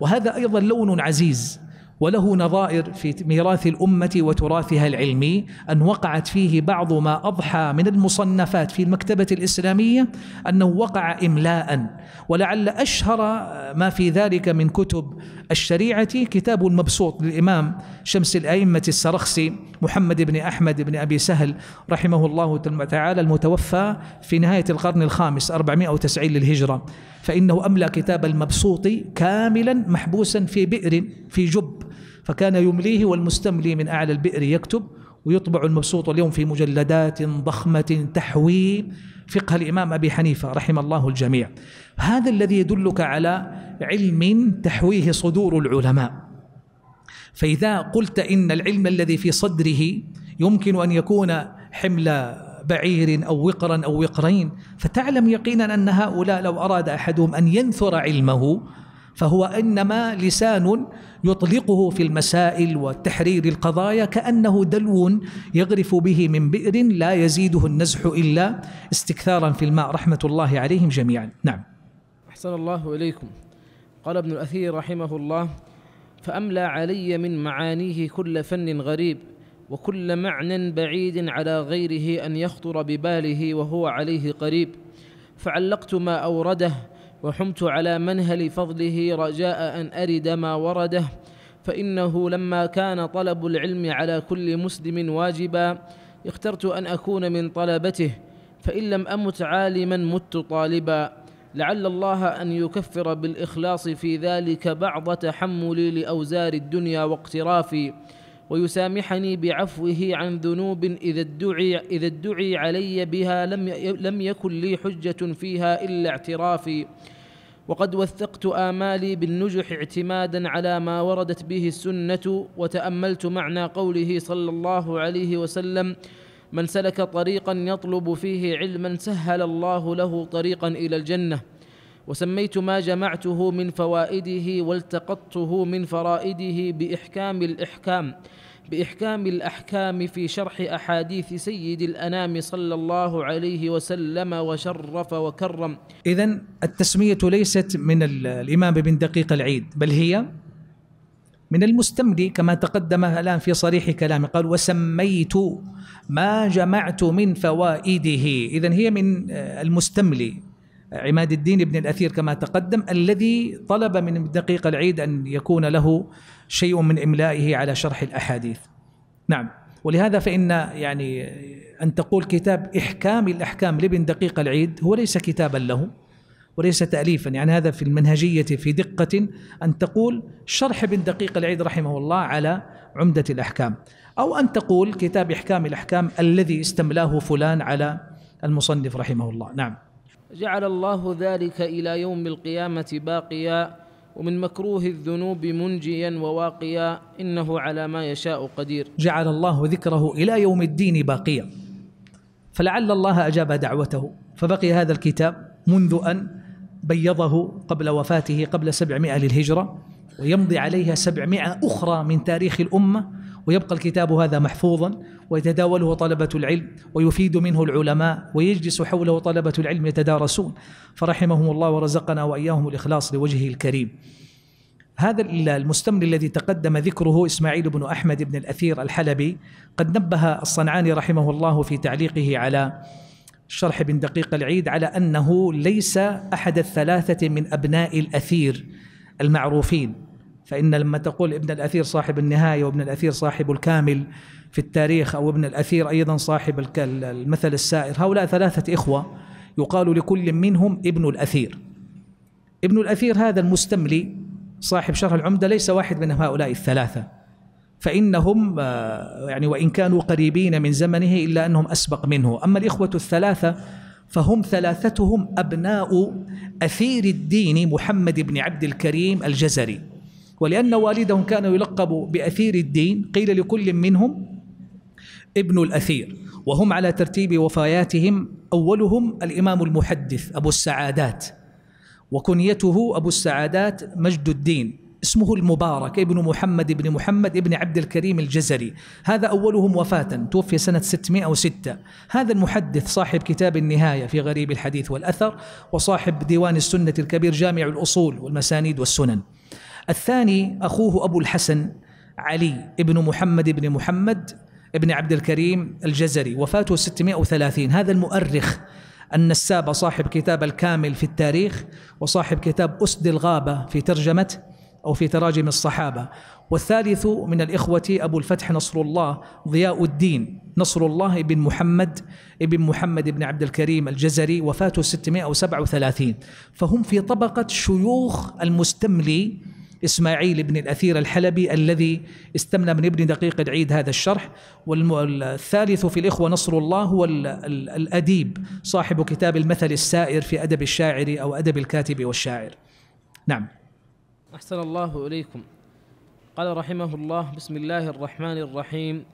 وهذا أيضا لون عزيز وله نظائر في ميراث الأمة وتراثها العلمي أن وقعت فيه بعض ما أضحى من المصنفات في المكتبة الإسلامية أنه وقع إملاء ولعل أشهر ما في ذلك من كتب الشريعة كتاب المبسوط للإمام شمس الأئمة السرخسي محمد بن أحمد بن أبي سهل رحمه الله تعالى المتوفى في نهاية القرن الخامس 490 للهجرة فإنه أملى كتاب المبسوط كاملا محبوسا في بئر في جب فكان يمليه والمستملي من أعلى البئر يكتب ويطبع المبسوط اليوم في مجلدات ضخمة تحوي فقه الإمام أبي حنيفة رحم الله الجميع هذا الذي يدلك على علم تحويه صدور العلماء فإذا قلت إن العلم الذي في صدره يمكن أن يكون حمل بعير أو وقرا أو وقرين فتعلم يقينا أن هؤلاء لو أراد أحدهم أن ينثر علمه فهو إنما لسان يطلقه في المسائل وتحرير القضايا كأنه دلو يغرف به من بئر لا يزيده النزح إلا استكثارا في الماء رحمة الله عليهم جميعا نعم أحسن الله إليكم قال ابن الأثير رحمه الله فأملى علي من معانيه كل فن غريب وكل معنى بعيد على غيره أن يخطر بباله وهو عليه قريب فعلقت ما أورده وحمت على منهل فضله رجاء أن أرد ما ورده فإنه لما كان طلب العلم على كل مسلم واجبا اخترت أن أكون من طلبته فإن لم أمت عالما مت طالبا لعل الله أن يكفر بالإخلاص في ذلك بعض تحملي لأوزار الدنيا واقترافي ويسامحني بعفوه عن ذنوب إذا ادعي, إذا ادعي علي بها لم, لم يكن لي حجة فيها إلا اعترافي وقد وثقت آمالي بالنجح اعتمادا على ما وردت به السنة وتأملت معنى قوله صلى الله عليه وسلم من سلك طريقا يطلب فيه علما سهل الله له طريقا إلى الجنة وسميت ما جمعته من فوائده والتقطته من فرائده بإحكام الإحكام باحكام الاحكام في شرح احاديث سيد الانام صلى الله عليه وسلم وشرف وكرم. اذا التسميه ليست من الامام بن دقيق العيد بل هي من المستملي كما تقدم الان في صريح كلامه قال وسميت ما جمعت من فوائده اذا هي من آه، المستملي عماد الدين بن الأثير كما تقدم الذي طلب من دقيق العيد أن يكون له شيء من إملائه على شرح الأحاديث نعم ولهذا فإن يعني أن تقول كتاب إحكام الأحكام لابن دقيق العيد هو ليس كتابا له وليس تأليفا يعني هذا في المنهجية في دقة أن تقول شرح ابن دقيق العيد رحمه الله على عمدة الأحكام أو أن تقول كتاب إحكام الأحكام الذي استملاه فلان على المصنف رحمه الله نعم جعل الله ذلك الى يوم القيامه باقيا ومن مكروه الذنوب منجيا وواقيا انه على ما يشاء قدير. جعل الله ذكره الى يوم الدين باقيا. فلعل الله اجاب دعوته فبقي هذا الكتاب منذ ان بيضه قبل وفاته قبل 700 للهجره ويمضي عليها 700 اخرى من تاريخ الامه ويبقى الكتاب هذا محفوظا ويتداوله طلبة العلم ويفيد منه العلماء ويجلس حوله طلبة العلم يتدارسون فرحمهم الله ورزقنا وإياهم الإخلاص لوجهه الكريم هذا المستمر الذي تقدم ذكره إسماعيل بن أحمد بن الأثير الحلبي قد نبه الصنعاني رحمه الله في تعليقه على شرح بن دقيق العيد على أنه ليس أحد الثلاثة من أبناء الأثير المعروفين فإن لما تقول ابن الأثير صاحب النهاية وابن الأثير صاحب الكامل في التاريخ أو ابن الأثير أيضا صاحب المثل السائر هؤلاء ثلاثة إخوة يقال لكل منهم ابن الأثير ابن الأثير هذا المستملي صاحب شرح العمدة ليس واحد من هؤلاء الثلاثة فإنهم آه، يعني وإن كانوا قريبين من زمنه إلا أنهم أسبق منه أما الإخوة الثلاثة فهم ثلاثتهم أبناء أثير الدين محمد بن عبد الكريم الجزري ولأن والدهم كان يلقب بأثير الدين قيل لكل منهم ابن الأثير وهم على ترتيب وفاياتهم أولهم الإمام المحدث أبو السعادات وكنيته أبو السعادات مجد الدين اسمه المبارك ابن محمد بن محمد ابن عبد الكريم الجزري هذا أولهم وفاة توفي سنة 606 هذا المحدث صاحب كتاب النهاية في غريب الحديث والأثر وصاحب ديوان السنة الكبير جامع الأصول والمسانيد والسنن الثاني أخوه أبو الحسن علي بن محمد بن محمد ابن عبد الكريم الجزري وفاته 630 هذا المؤرخ النسابة صاحب كتاب الكامل في التاريخ وصاحب كتاب أسد الغابة في ترجمة أو في تراجم الصحابة والثالث من الإخوة أبو الفتح نصر الله ضياء الدين نصر الله بن محمد بن محمد بن عبد الكريم الجزري وفاته 637 فهم في طبقة شيوخ المستملي إسماعيل بن الأثير الحلبي الذي استمنى من ابن دقيق العيد هذا الشرح والثالث في الإخوة نصر الله هو الأديب صاحب كتاب المثل السائر في أدب الشاعر أو أدب الكاتب والشاعر نعم أحسن الله إليكم قال رحمه الله بسم الله الرحمن الرحيم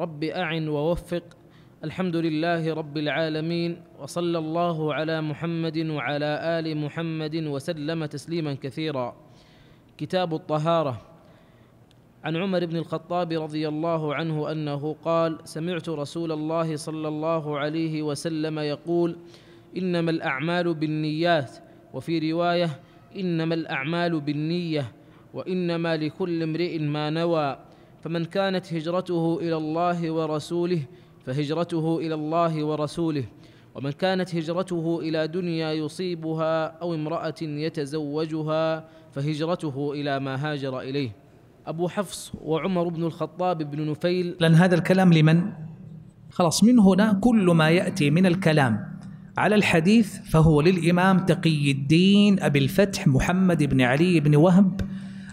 رب أعن ووفق الحمد لله رب العالمين وصلى الله على محمد وعلى ال محمد وسلم تسليما كثيرا كتاب الطهارة عن عمر بن الخطاب رضي الله عنه أنه قال سمعت رسول الله صلى الله عليه وسلم يقول إنما الأعمال بالنيات وفي رواية إنما الأعمال بالنية وإنما لكل امرئ ما نوى فمن كانت هجرته إلى الله ورسوله فهجرته إلى الله ورسوله ومن كانت هجرته إلى دنيا يصيبها أو امرأة يتزوجها فهجرته إلى ما هاجر إليه أبو حفص وعمر بن الخطاب بن نفيل لأن هذا الكلام لمن؟ خلاص من هنا كل ما يأتي من الكلام على الحديث فهو للإمام تقي الدين أبي الفتح محمد بن علي بن وهب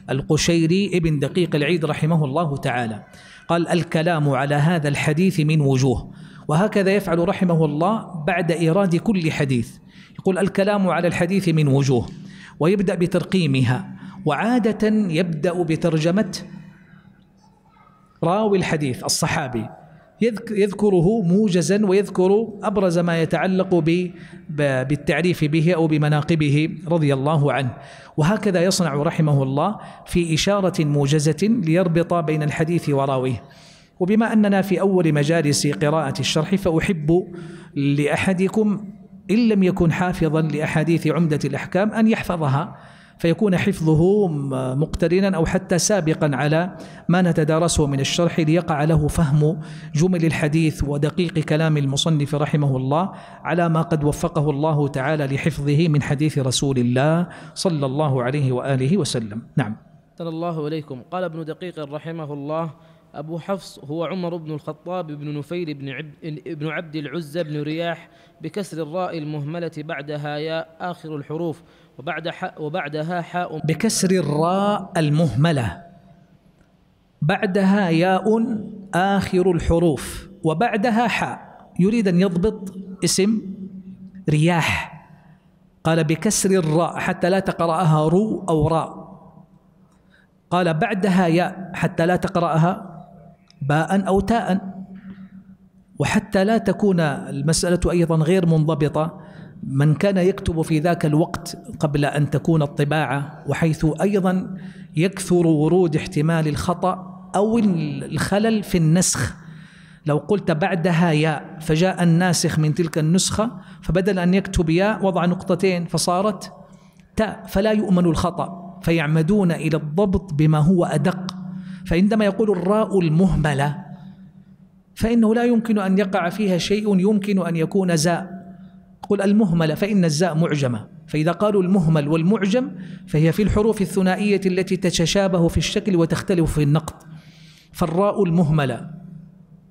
القشيري ابن دقيق العيد رحمه الله تعالى قال الكلام على هذا الحديث من وجوه وهكذا يفعل رحمه الله بعد إيراد كل حديث يقول الكلام على الحديث من وجوه ويبدأ بترقيمها وعادة يبدأ بترجمة راوي الحديث الصحابي يذكره موجزا ويذكر أبرز ما يتعلق بالتعريف به أو بمناقبه رضي الله عنه وهكذا يصنع رحمه الله في إشارة موجزة ليربط بين الحديث وراويه وبما أننا في أول مجالس قراءة الشرح فأحب لأحدكم إن لم يكن حافظا لأحاديث عمدة الأحكام أن يحفظها فيكون حفظه مقترنا أو حتى سابقا على ما نتدارسه من الشرح ليقع له فهم جمل الحديث ودقيق كلام المصنف رحمه الله على ما قد وفقه الله تعالى لحفظه من حديث رسول الله صلى الله عليه وآله وسلم نعم الله عليكم قال ابن دقيق رحمه الله أبو حفص هو عمر بن الخطاب بن نفيل بن, عب بن عبد العزى بن رياح بكسر الراء المهملة بعدها ياء آخر الحروف وبعد حاء وبعدها حاء بكسر الراء المهملة بعدها ياء آخر الحروف وبعدها حاء يريد أن يضبط اسم رياح قال بكسر الراء حتى لا تقرأها رو أو راء قال بعدها ياء حتى لا تقرأها باء أو تاء وحتى لا تكون المسألة أيضا غير منضبطة من كان يكتب في ذاك الوقت قبل أن تكون الطباعة وحيث أيضا يكثر ورود احتمال الخطأ أو الخلل في النسخ لو قلت بعدها ياء فجاء الناسخ من تلك النسخة فبدل أن يكتب ياء وضع نقطتين فصارت تاء فلا يؤمن الخطأ فيعمدون إلى الضبط بما هو أدق فعندما يقول الراء المهملة فإنه لا يمكن أن يقع فيها شيء يمكن أن يكون زاء قل المهملة فإن الزاء معجمة فإذا قالوا المهمل والمعجم فهي في الحروف الثنائية التي تتشابه في الشكل وتختلف في النقط فالراء المهملة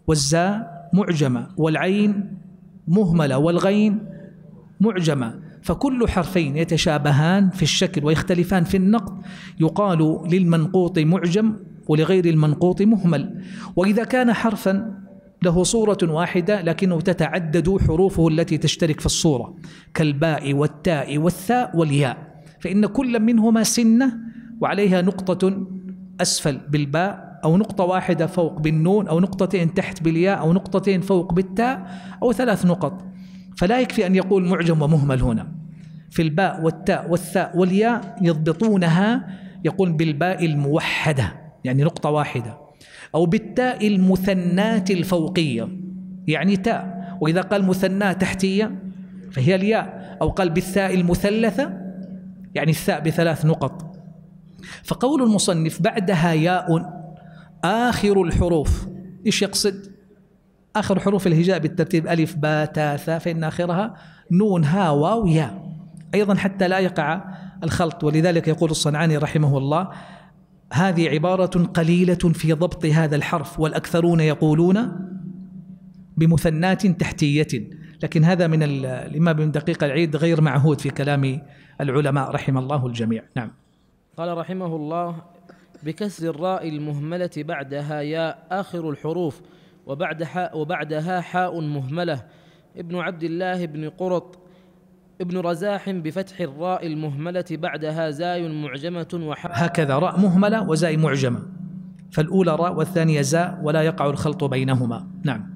والزاء معجمة والعين مهملة والغين معجمة فكل حرفين يتشابهان في الشكل ويختلفان في النقط يقال للمنقوط معجم ولغير المنقوط مهمل وإذا كان حرفا له صورة واحدة لكنه تتعدد حروفه التي تشترك في الصورة كالباء والتاء والثاء والياء فإن كل منهما سنة وعليها نقطة أسفل بالباء أو نقطة واحدة فوق بالنون أو نقطتين تحت بالياء أو نقطتين فوق بالتاء أو ثلاث نقط فلا يكفي أن يقول معجم ومهمل هنا في الباء والتاء والثاء والياء يضبطونها يقول بالباء الموحدة يعني نقطة واحدة أو بالتاء المثنات الفوقية يعني تاء وإذا قال مثناة تحتية فهي الياء أو قال بالثاء المثلثة يعني الثاء بثلاث نقط فقول المصنف بعدها ياء آخر الحروف إيش يقصد؟ آخر حروف الهجاء بالترتيب ألف باء تاء ثاء فإن آخرها نون ها واو ياء أيضا حتى لا يقع الخلط ولذلك يقول الصنعاني رحمه الله هذه عبارة قليلة في ضبط هذا الحرف والأكثرون يقولون بمثنات تحتية لكن هذا من الإمام بن دقيق العيد غير معهود في كلام العلماء رحم الله الجميع نعم قال رحمه الله بكسر الراء المهملة بعدها ياء آخر الحروف وبعد وبعدها حاء مهملة ابن عبد الله بن قرط ابن رزاح بفتح الراء المهملة بعدها زاي معجمة وح... هكذا راء مهملة وزاي معجمة فالأولى راء والثانية زاء ولا يقع الخلط بينهما نعم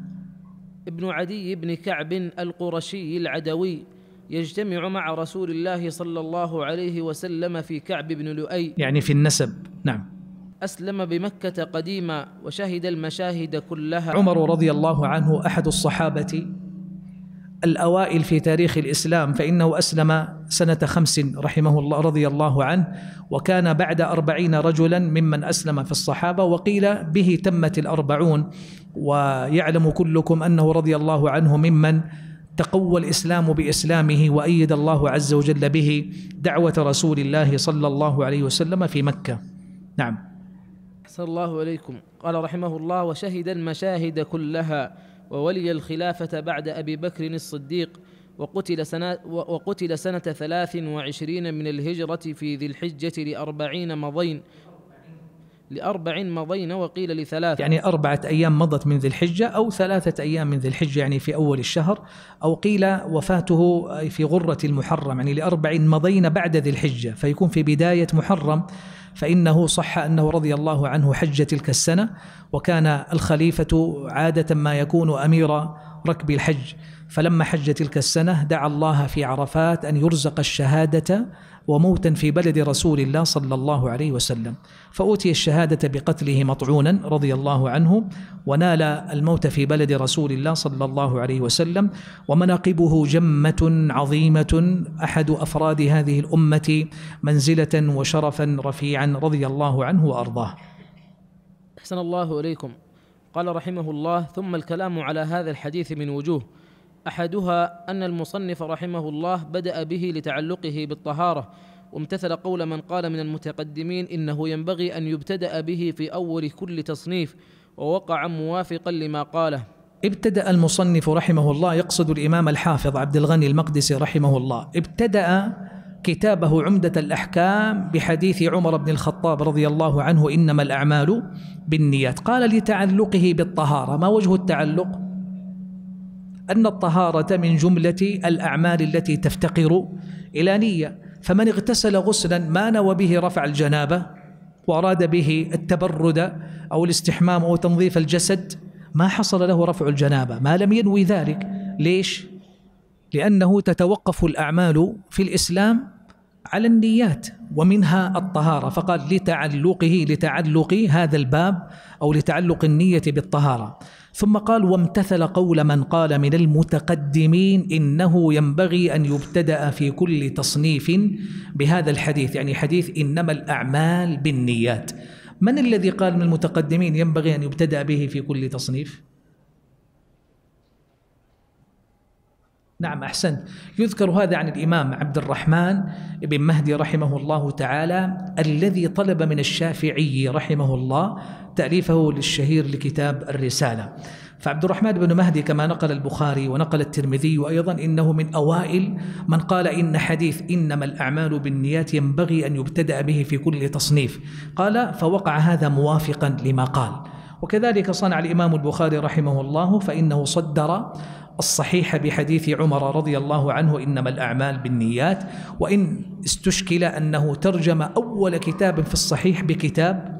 ابن عدي بن كعب القرشي العدوي يجتمع مع رسول الله صلى الله عليه وسلم في كعب بن لؤي يعني في النسب نعم أسلم بمكة قديما وشهد المشاهد كلها عمر رضي الله عنه أحد الصحابة الأوائل في تاريخ الإسلام فإنه أسلم سنة خمس رحمه الله رضي الله عنه وكان بعد أربعين رجلا ممن أسلم في الصحابة وقيل به تمت الأربعون ويعلم كلكم أنه رضي الله عنه ممن تقوى الاسلام باسلامه وايد الله عز وجل به دعوه رسول الله صلى الله عليه وسلم في مكه. نعم. صلى الله عليكم قال رحمه الله وشهد المشاهد كلها وولي الخلافة بعد أبي بكر الصديق وقتل سنة, وقتل سنة ثلاث وعشرين من الهجرة في ذي الحجة لأربعين مضين لأربع مضين وقيل لثلاث يعني أربعة أيام مضت من ذي الحجة أو ثلاثة أيام من ذي الحجة يعني في أول الشهر أو قيل وفاته في غرة المحرم يعني لأربع مضين بعد ذي الحجة فيكون في بداية محرم فإنه صح أنه رضي الله عنه حج تلك السنة وكان الخليفة عادة ما يكون أمير ركب الحج فلما حج تلك السنة دعا الله في عرفات أن يرزق الشهادة وموتا في بلد رسول الله صلى الله عليه وسلم فأوتي الشهادة بقتله مطعونا رضي الله عنه ونال الموت في بلد رسول الله صلى الله عليه وسلم ومناقبه جمة عظيمة أحد أفراد هذه الأمة منزلة وشرفا رفيعا رضي الله عنه وأرضاه أحسن الله إليكم قال رحمه الله ثم الكلام على هذا الحديث من وجوه احدها ان المصنف رحمه الله بدا به لتعلقه بالطهاره وامتثل قول من قال من المتقدمين انه ينبغي ان يبتدا به في اول كل تصنيف ووقع موافقا لما قاله ابتدا المصنف رحمه الله يقصد الامام الحافظ عبد الغني المقدسي رحمه الله ابتدا كتابه عمده الاحكام بحديث عمر بن الخطاب رضي الله عنه انما الاعمال بالنيات قال لتعلقه بالطهاره ما وجه التعلق أن الطهارة من جملة الأعمال التي تفتقر إلى نية فمن اغتسل غسلا ما نوى به رفع الجنابة وأراد به التبرد أو الاستحمام أو تنظيف الجسد ما حصل له رفع الجنابة ما لم ينوي ذلك ليش؟ لأنه تتوقف الأعمال في الإسلام على النيات ومنها الطهارة فقال لتعلقه لتعلق هذا الباب أو لتعلق النية بالطهارة ثم قال وامتثل قول من قال من المتقدمين إنه ينبغي أن يبتدأ في كل تصنيف بهذا الحديث يعني حديث إنما الأعمال بالنيات من الذي قال من المتقدمين ينبغي أن يبتدأ به في كل تصنيف؟ نعم أحسنت يذكر هذا عن الإمام عبد الرحمن بن مهدي رحمه الله تعالى الذي طلب من الشافعي رحمه الله تأليفه للشهير لكتاب الرسالة فعبد الرحمن بن مهدي كما نقل البخاري ونقل الترمذي وأيضا إنه من أوائل من قال إن حديث إنما الأعمال بالنيات ينبغي أن يبتدأ به في كل تصنيف قال فوقع هذا موافقا لما قال وكذلك صنع الإمام البخاري رحمه الله فإنه صدر الصحيح بحديث عمر رضي الله عنه إنما الأعمال بالنيات وإن استشكل أنه ترجم أول كتاب في الصحيح بكتاب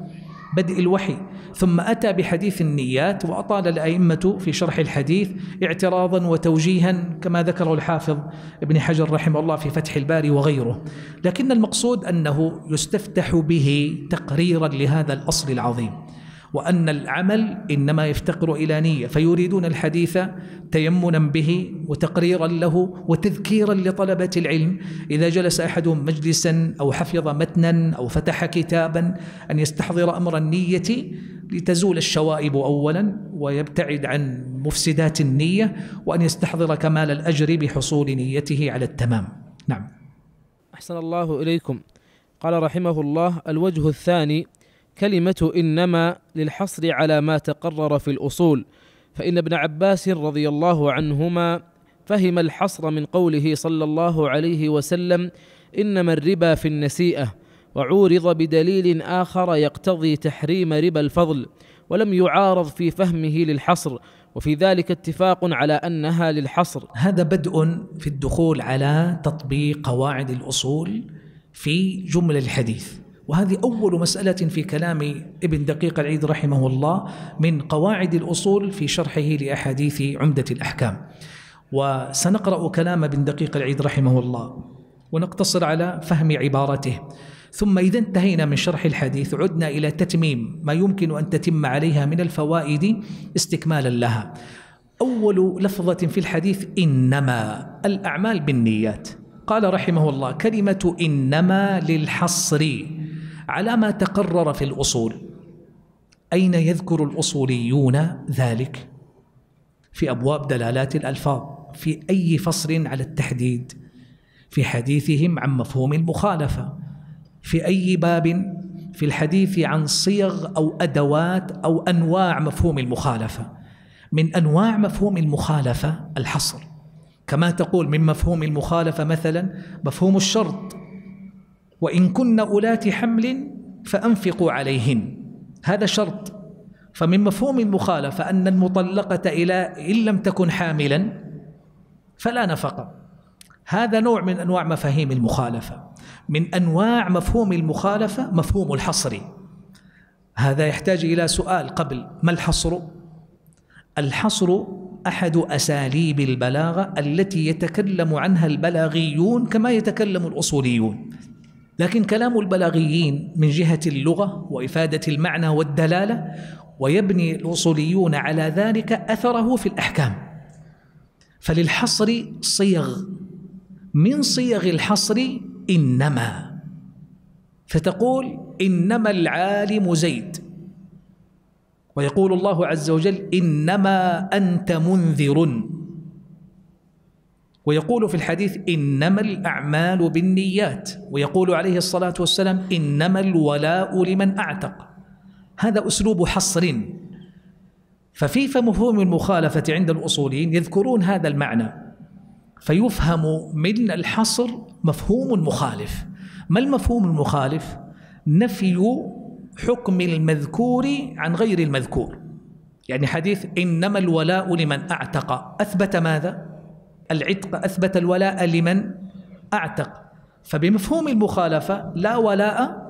بدء الوحي ثم أتى بحديث النيات وأطال الأئمة في شرح الحديث اعتراضا وتوجيها كما ذكره الحافظ ابن حجر رحمه الله في فتح الباري وغيره لكن المقصود أنه يستفتح به تقريرا لهذا الأصل العظيم وأن العمل إنما يفتقر إلى نية فيريدون الحديث تيمنا به وتقريرا له وتذكيرا لطلبة العلم إذا جلس أحدهم مجلسا أو حفظ متنا أو فتح كتابا أن يستحضر أمر النية لتزول الشوائب أولا ويبتعد عن مفسدات النية وأن يستحضر كمال الأجر بحصول نيته على التمام نعم أحسن الله إليكم قال رحمه الله الوجه الثاني كلمة إنما للحصر على ما تقرر في الأصول فإن ابن عباس رضي الله عنهما فهم الحصر من قوله صلى الله عليه وسلم إنما الربا في النسيئة وعورض بدليل آخر يقتضي تحريم ربا الفضل ولم يعارض في فهمه للحصر وفي ذلك اتفاق على انها للحصر. هذا بدء في الدخول على تطبيق قواعد الاصول في جمل الحديث. وهذه أول مسألة في كلام ابن دقيق العيد رحمه الله من قواعد الأصول في شرحه لأحاديث عمدة الأحكام وسنقرأ كلام ابن دقيق العيد رحمه الله ونقتصر على فهم عبارته ثم إذا انتهينا من شرح الحديث عدنا إلى تتميم ما يمكن أن تتم عليها من الفوائد استكمالا لها أول لفظة في الحديث إنما الأعمال بالنيات قال رحمه الله كلمة إنما للحصر على ما تقرر في الأصول أين يذكر الأصوليون ذلك؟ في أبواب دلالات الألفاظ في أي فصل على التحديد في حديثهم عن مفهوم المخالفة في أي باب في الحديث عن صيغ أو أدوات أو أنواع مفهوم المخالفة من أنواع مفهوم المخالفة الحصر كما تقول من مفهوم المخالفة مثلا مفهوم الشرط وإن كن أولات حمل فأنفقوا عليهن هذا شرط فمن مفهوم المخالفة أن المطلقة إلى إن لم تكن حاملا فلا نفقة هذا نوع من أنواع مفاهيم المخالفة من أنواع مفهوم المخالفة مفهوم الحصر هذا يحتاج إلى سؤال قبل ما الحصر؟ الحصر أحد أساليب البلاغة التي يتكلم عنها البلاغيون كما يتكلم الأصوليون لكن كلام البلاغيين من جهة اللغة وإفادة المعنى والدلالة ويبني الأصوليون على ذلك أثره في الأحكام فللحصر صيغ من صيغ الحصر إنما فتقول إنما العالم زيد ويقول الله عز وجل إنما أنت منذر ويقول في الحديث إنما الأعمال بالنيات ويقول عليه الصلاة والسلام إنما الولاء لمن أعتق هذا أسلوب حصر ففي مفهوم المخالفة عند الأصوليين يذكرون هذا المعنى فيفهم من الحصر مفهوم مخالف ما المفهوم المخالف؟ نفي حكم المذكور عن غير المذكور يعني حديث إنما الولاء لمن أعتق أثبت ماذا؟ العتق أثبت الولاء لمن أعتق فبمفهوم المخالفة لا ولاء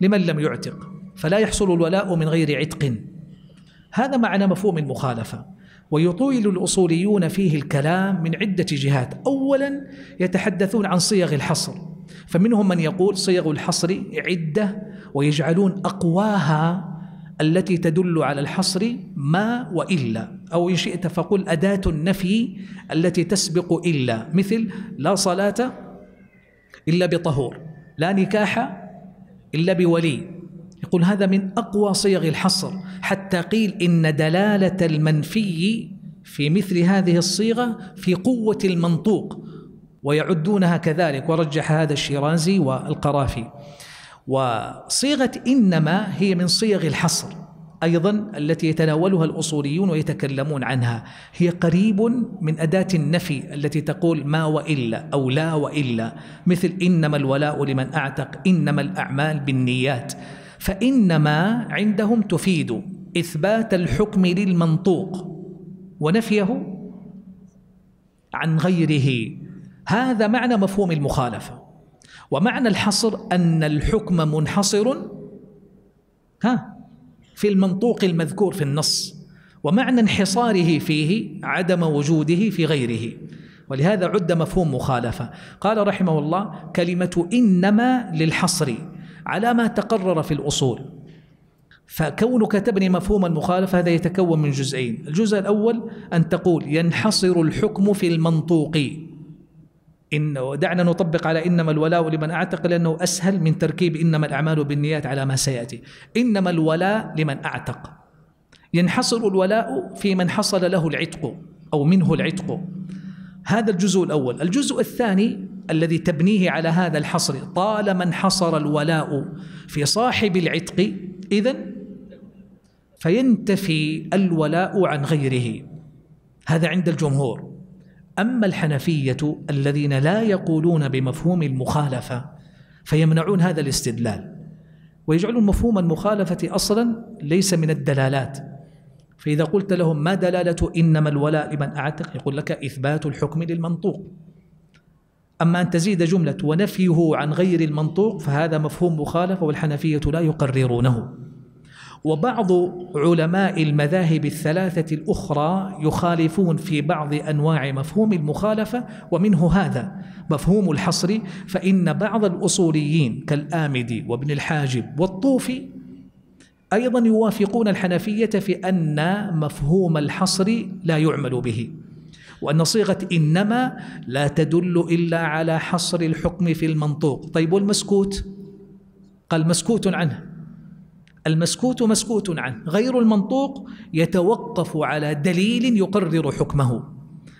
لمن لم يعتق فلا يحصل الولاء من غير عتق هذا معنى مفهوم المخالفة ويطول الأصوليون فيه الكلام من عدة جهات أولا يتحدثون عن صيغ الحصر فمنهم من يقول صيغ الحصر عدة ويجعلون أقواها التي تدل على الحصر ما وإلا أو إن شئت فقل أداة النفي التي تسبق إلا مثل لا صلاة إلا بطهور لا نكاح إلا بولي يقول هذا من أقوى صيغ الحصر حتى قيل إن دلالة المنفي في مثل هذه الصيغة في قوة المنطوق ويعدونها كذلك ورجح هذا الشيرازي والقرافي وصيغة إنما هي من صيغ الحصر أيضا التي يتناولها الأصوليون ويتكلمون عنها هي قريب من أداة النفي التي تقول ما وإلا أو لا وإلا مثل إنما الولاء لمن أعتق إنما الأعمال بالنيات فإنما عندهم تفيد إثبات الحكم للمنطوق ونفيه عن غيره هذا معنى مفهوم المخالفة ومعنى الحصر أن الحكم منحصر ها في المنطوق المذكور في النص ومعنى انحصاره فيه عدم وجوده في غيره ولهذا عد مفهوم مخالفة قال رحمه الله كلمة إنما للحصر على ما تقرر في الأصول فكونك تبني مفهوم المخالفة هذا يتكون من جزئين الجزء الأول أن تقول ينحصر الحكم في المنطوق إن ودعنا نطبق على إنما الولاء لمن أعتق لأنه أسهل من تركيب إنما الأعمال بالنيات على ما سيأتي إنما الولاء لمن أعتق ينحصر الولاء في من حصل له العتق أو منه العتق هذا الجزء الأول الجزء الثاني الذي تبنيه على هذا الحصر طالما انحصر الولاء في صاحب العتق إذا فينتفي الولاء عن غيره هذا عند الجمهور أما الحنفية الذين لا يقولون بمفهوم المخالفة فيمنعون هذا الاستدلال ويجعلون مفهوم المخالفة أصلا ليس من الدلالات فإذا قلت لهم ما دلالة إنما الولاء لمن أعتق يقول لك إثبات الحكم للمنطوق أما أن تزيد جملة ونفيه عن غير المنطوق فهذا مفهوم مخالفة والحنفية لا يقررونه وبعض علماء المذاهب الثلاثة الأخرى يخالفون في بعض أنواع مفهوم المخالفة ومنه هذا مفهوم الحصر فإن بعض الأصوليين كالآمدي وابن الحاجب والطوفي أيضا يوافقون الحنفية في أن مفهوم الحصر لا يعمل به وأن صيغة إنما لا تدل إلا على حصر الحكم في المنطوق طيب والمسكوت قال مسكوت عنه المسكوت مسكوت عنه غير المنطوق يتوقف على دليل يقرر حكمه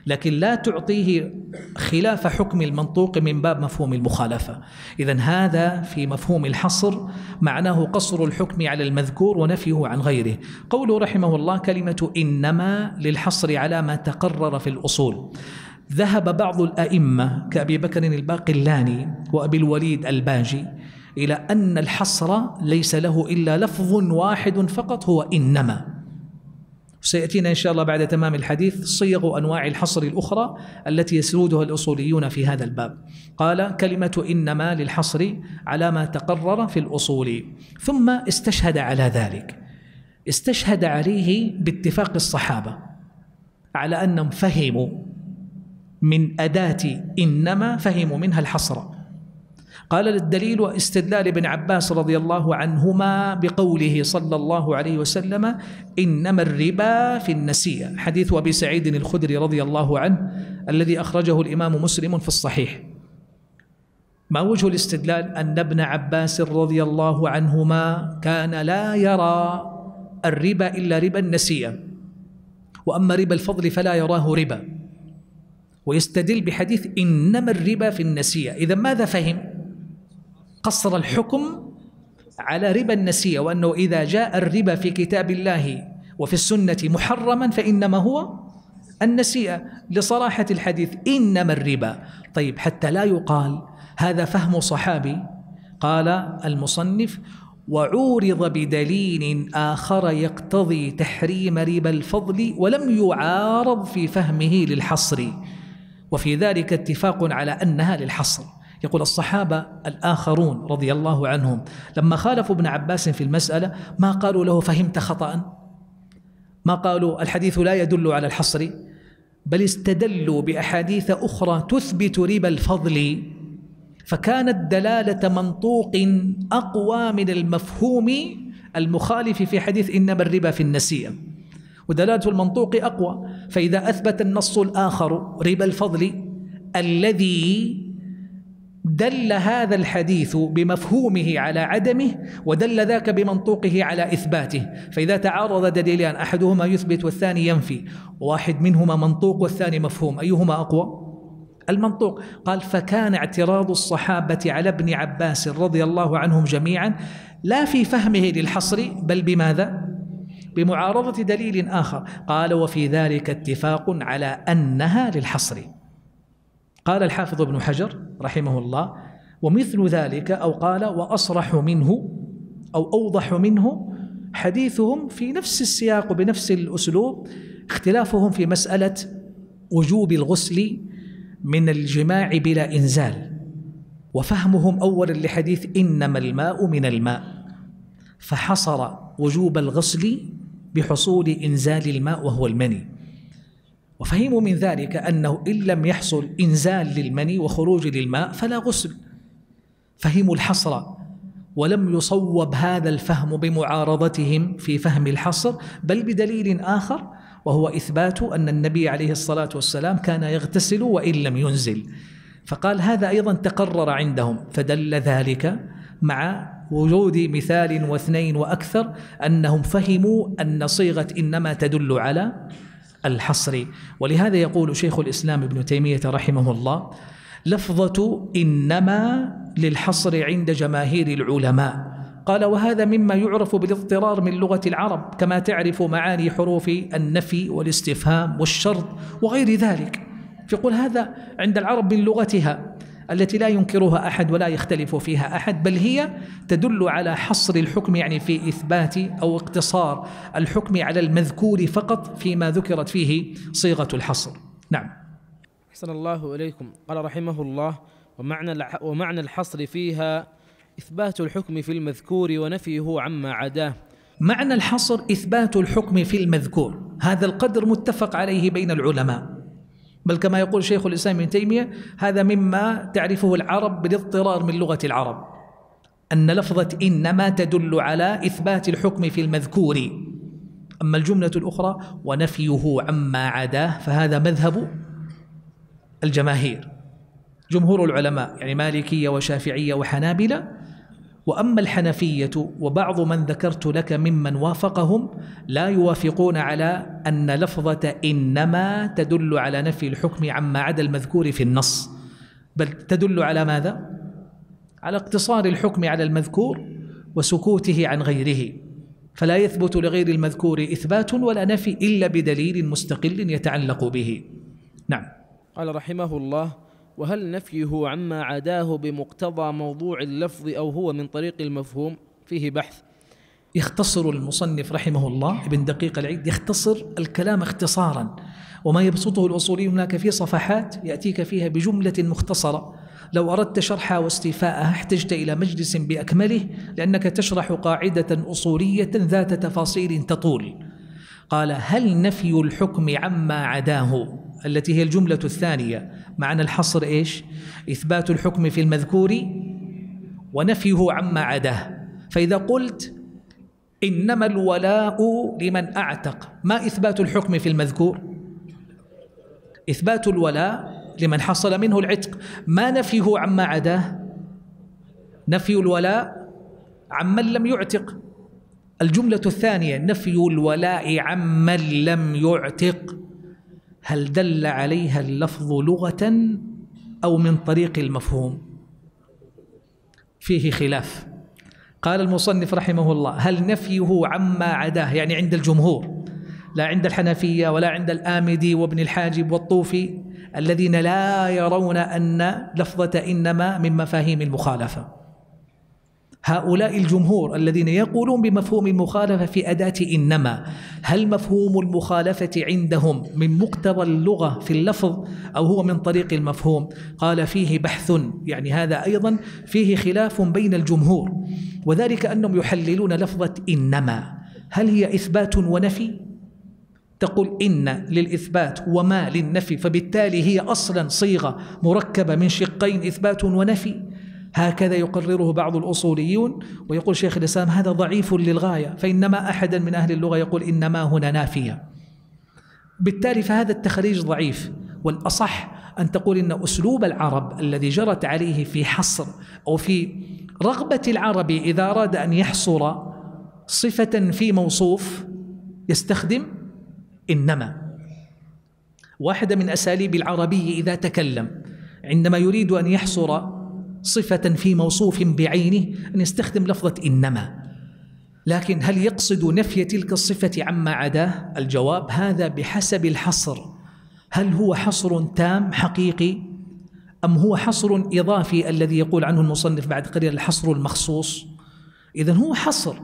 لكن لا تعطيه خلاف حكم المنطوق من باب مفهوم المخالفه اذا هذا في مفهوم الحصر معناه قصر الحكم على المذكور ونفيه عن غيره قوله رحمه الله كلمه انما للحصر على ما تقرر في الاصول ذهب بعض الائمه كابي بكر الباقلاني وابي الوليد الباجي إلى أن الحصر ليس له إلا لفظ واحد فقط هو إنما سيأتينا إن شاء الله بعد تمام الحديث صيغ أنواع الحصر الأخرى التي يسردها الأصوليون في هذا الباب قال كلمة إنما للحصر على ما تقرر في الأصول ثم استشهد على ذلك استشهد عليه باتفاق الصحابة على أنهم فهموا من أداة إنما فهموا منها الحصر قال الدليل واستدلال ابن عباس رضي الله عنهما بقوله صلى الله عليه وسلم إنما الربا في النسيئة حديث أبي سعيد الخدري رضي الله عنه الذي أخرجه الإمام مسلم في الصحيح ما وجه الاستدلال أن ابن عباس رضي الله عنهما كان لا يرى الربا إلا ربا النسيئة وأما ربا الفضل فلا يراه ربا ويستدل بحديث إنما الربا في النسيئة إذا ماذا فهم؟ قصر الحكم على ربا النسيئة وأنه إذا جاء الربا في كتاب الله وفي السنة محرما فإنما هو النسيئة لصراحة الحديث إنما الربا طيب حتى لا يقال هذا فهم صحابي قال المصنف وعورض بدليل آخر يقتضي تحريم ربا الفضل ولم يعارض في فهمه للحصر وفي ذلك اتفاق على أنها للحصر يقول الصحابة الآخرون رضي الله عنهم لما خالفوا ابن عباس في المسألة ما قالوا له فهمت خطأ ما قالوا الحديث لا يدل على الحصر بل استدلوا بأحاديث أخرى تثبت ربا الفضل فكانت دلالة منطوق أقوى من المفهوم المخالف في حديث إنما الربا في النسيئة ودلالة المنطوق أقوى فإذا أثبت النص الآخر ربا الفضل الذي دل هذا الحديث بمفهومه على عدمه ودل ذاك بمنطوقه على إثباته فإذا تعارض دليلان أحدهما يثبت والثاني ينفي واحد منهما منطوق والثاني مفهوم أيهما أقوى؟ المنطوق قال فكان اعتراض الصحابة على ابن عباس رضي الله عنهم جميعا لا في فهمه للحصر بل بماذا؟ بمعارضة دليل آخر قال وفي ذلك اتفاق على أنها للحصر قال الحافظ ابن حجر رحمه الله ومثل ذلك أو قال وأصرح منه أو أوضح منه حديثهم في نفس السياق وبنفس الأسلوب اختلافهم في مسألة وجوب الغسل من الجماع بلا إنزال وفهمهم أولا لحديث إنما الماء من الماء فحصر وجوب الغسل بحصول إنزال الماء وهو المني وفهموا من ذلك أنه إن لم يحصل إنزال للمني وخروج للماء فلا غسل فهموا الحصر ولم يصوب هذا الفهم بمعارضتهم في فهم الحصر بل بدليل آخر وهو إثبات أن النبي عليه الصلاة والسلام كان يغتسل وإن لم ينزل فقال هذا أيضا تقرر عندهم فدل ذلك مع وجود مثال واثنين وأكثر أنهم فهموا أن صيغة إنما تدل على الحصري ولهذا يقول شيخ الإسلام ابن تيمية رحمه الله لفظة إنما للحصر عند جماهير العلماء قال وهذا مما يعرف بالاضطرار من لغة العرب كما تعرف معاني حروف النفي والاستفهام والشرط وغير ذلك فيقول هذا عند العرب من لغتها التي لا ينكرها أحد ولا يختلف فيها أحد بل هي تدل على حصر الحكم يعني في إثبات أو اقتصار الحكم على المذكور فقط فيما ذكرت فيه صيغة الحصر نعم أحسن الله إليكم قال رحمه الله ومعنى ومعنى الحصر فيها إثبات الحكم في المذكور ونفيه عما عداه معنى الحصر إثبات الحكم في المذكور هذا القدر متفق عليه بين العلماء بل كما يقول شيخ الإسلام ابن تيمية هذا مما تعرفه العرب بالاضطرار من لغة العرب أن لفظة إنما تدل على إثبات الحكم في المذكور أما الجملة الأخرى ونفيه عما عداه فهذا مذهب الجماهير جمهور العلماء يعني مالكية وشافعية وحنابلة واما الحنفيه وبعض من ذكرت لك ممن وافقهم لا يوافقون على ان لفظه انما تدل على نفي الحكم عما عدا المذكور في النص بل تدل على ماذا على اقتصار الحكم على المذكور وسكوته عن غيره فلا يثبت لغير المذكور اثبات ولا نفي الا بدليل مستقل يتعلق به نعم قال رحمه الله وهل نفيه عما عداه بمقتضى موضوع اللفظ أو هو من طريق المفهوم فيه بحث يختصر المصنف رحمه الله ابن دقيق العيد يختصر الكلام اختصارا وما يبسطه الأصولي هناك في صفحات يأتيك فيها بجملة مختصرة لو أردت شرحها واستيفاءها احتجت إلى مجلس بأكمله لأنك تشرح قاعدة أصولية ذات تفاصيل تطول قال هل نفي الحكم عما عداه التي هي الجملة الثانية معنى الحصر إيش إثبات الحكم في المذكور ونفيه عما عداه فإذا قلت إنما الولاء لمن أعتق ما إثبات الحكم في المذكور إثبات الولاء لمن حصل منه العتق ما نفيه عما عداه نفي الولاء عمن لم يعتق الجملة الثانية نفي الولاء عمن لم يعتق هل دل عليها اللفظ لغة أو من طريق المفهوم فيه خلاف قال المصنف رحمه الله هل نفيه عما عداه يعني عند الجمهور لا عند الحنفية ولا عند الآمدي وابن الحاجب والطوفي الذين لا يرون أن لفظة إنما من مفاهيم المخالفة هؤلاء الجمهور الذين يقولون بمفهوم المخالفة في أداة إنما هل مفهوم المخالفة عندهم من مقتضى اللغة في اللفظ أو هو من طريق المفهوم قال فيه بحث يعني هذا أيضا فيه خلاف بين الجمهور وذلك أنهم يحللون لفظة إنما هل هي إثبات ونفي؟ تقول إن للإثبات وما للنفي فبالتالي هي أصلا صيغة مركبة من شقين إثبات ونفي هكذا يقرره بعض الأصوليون ويقول شيخ الإسلام هذا ضعيف للغاية فإنما أحدا من أهل اللغة يقول إنما هنا نافية بالتالي فهذا التخريج ضعيف والأصح أن تقول إن أسلوب العرب الذي جرت عليه في حصر أو في رغبة العربي إذا أراد أن يحصر صفة في موصوف يستخدم إنما واحدة من أساليب العربي إذا تكلم عندما يريد أن يحصر صفة في موصوف بعينه أن يستخدم لفظة إنما لكن هل يقصد نفي تلك الصفة عما عداه؟ الجواب هذا بحسب الحصر هل هو حصر تام حقيقي؟ أم هو حصر إضافي الذي يقول عنه المصنف بعد قليل الحصر المخصوص؟ إذا هو حصر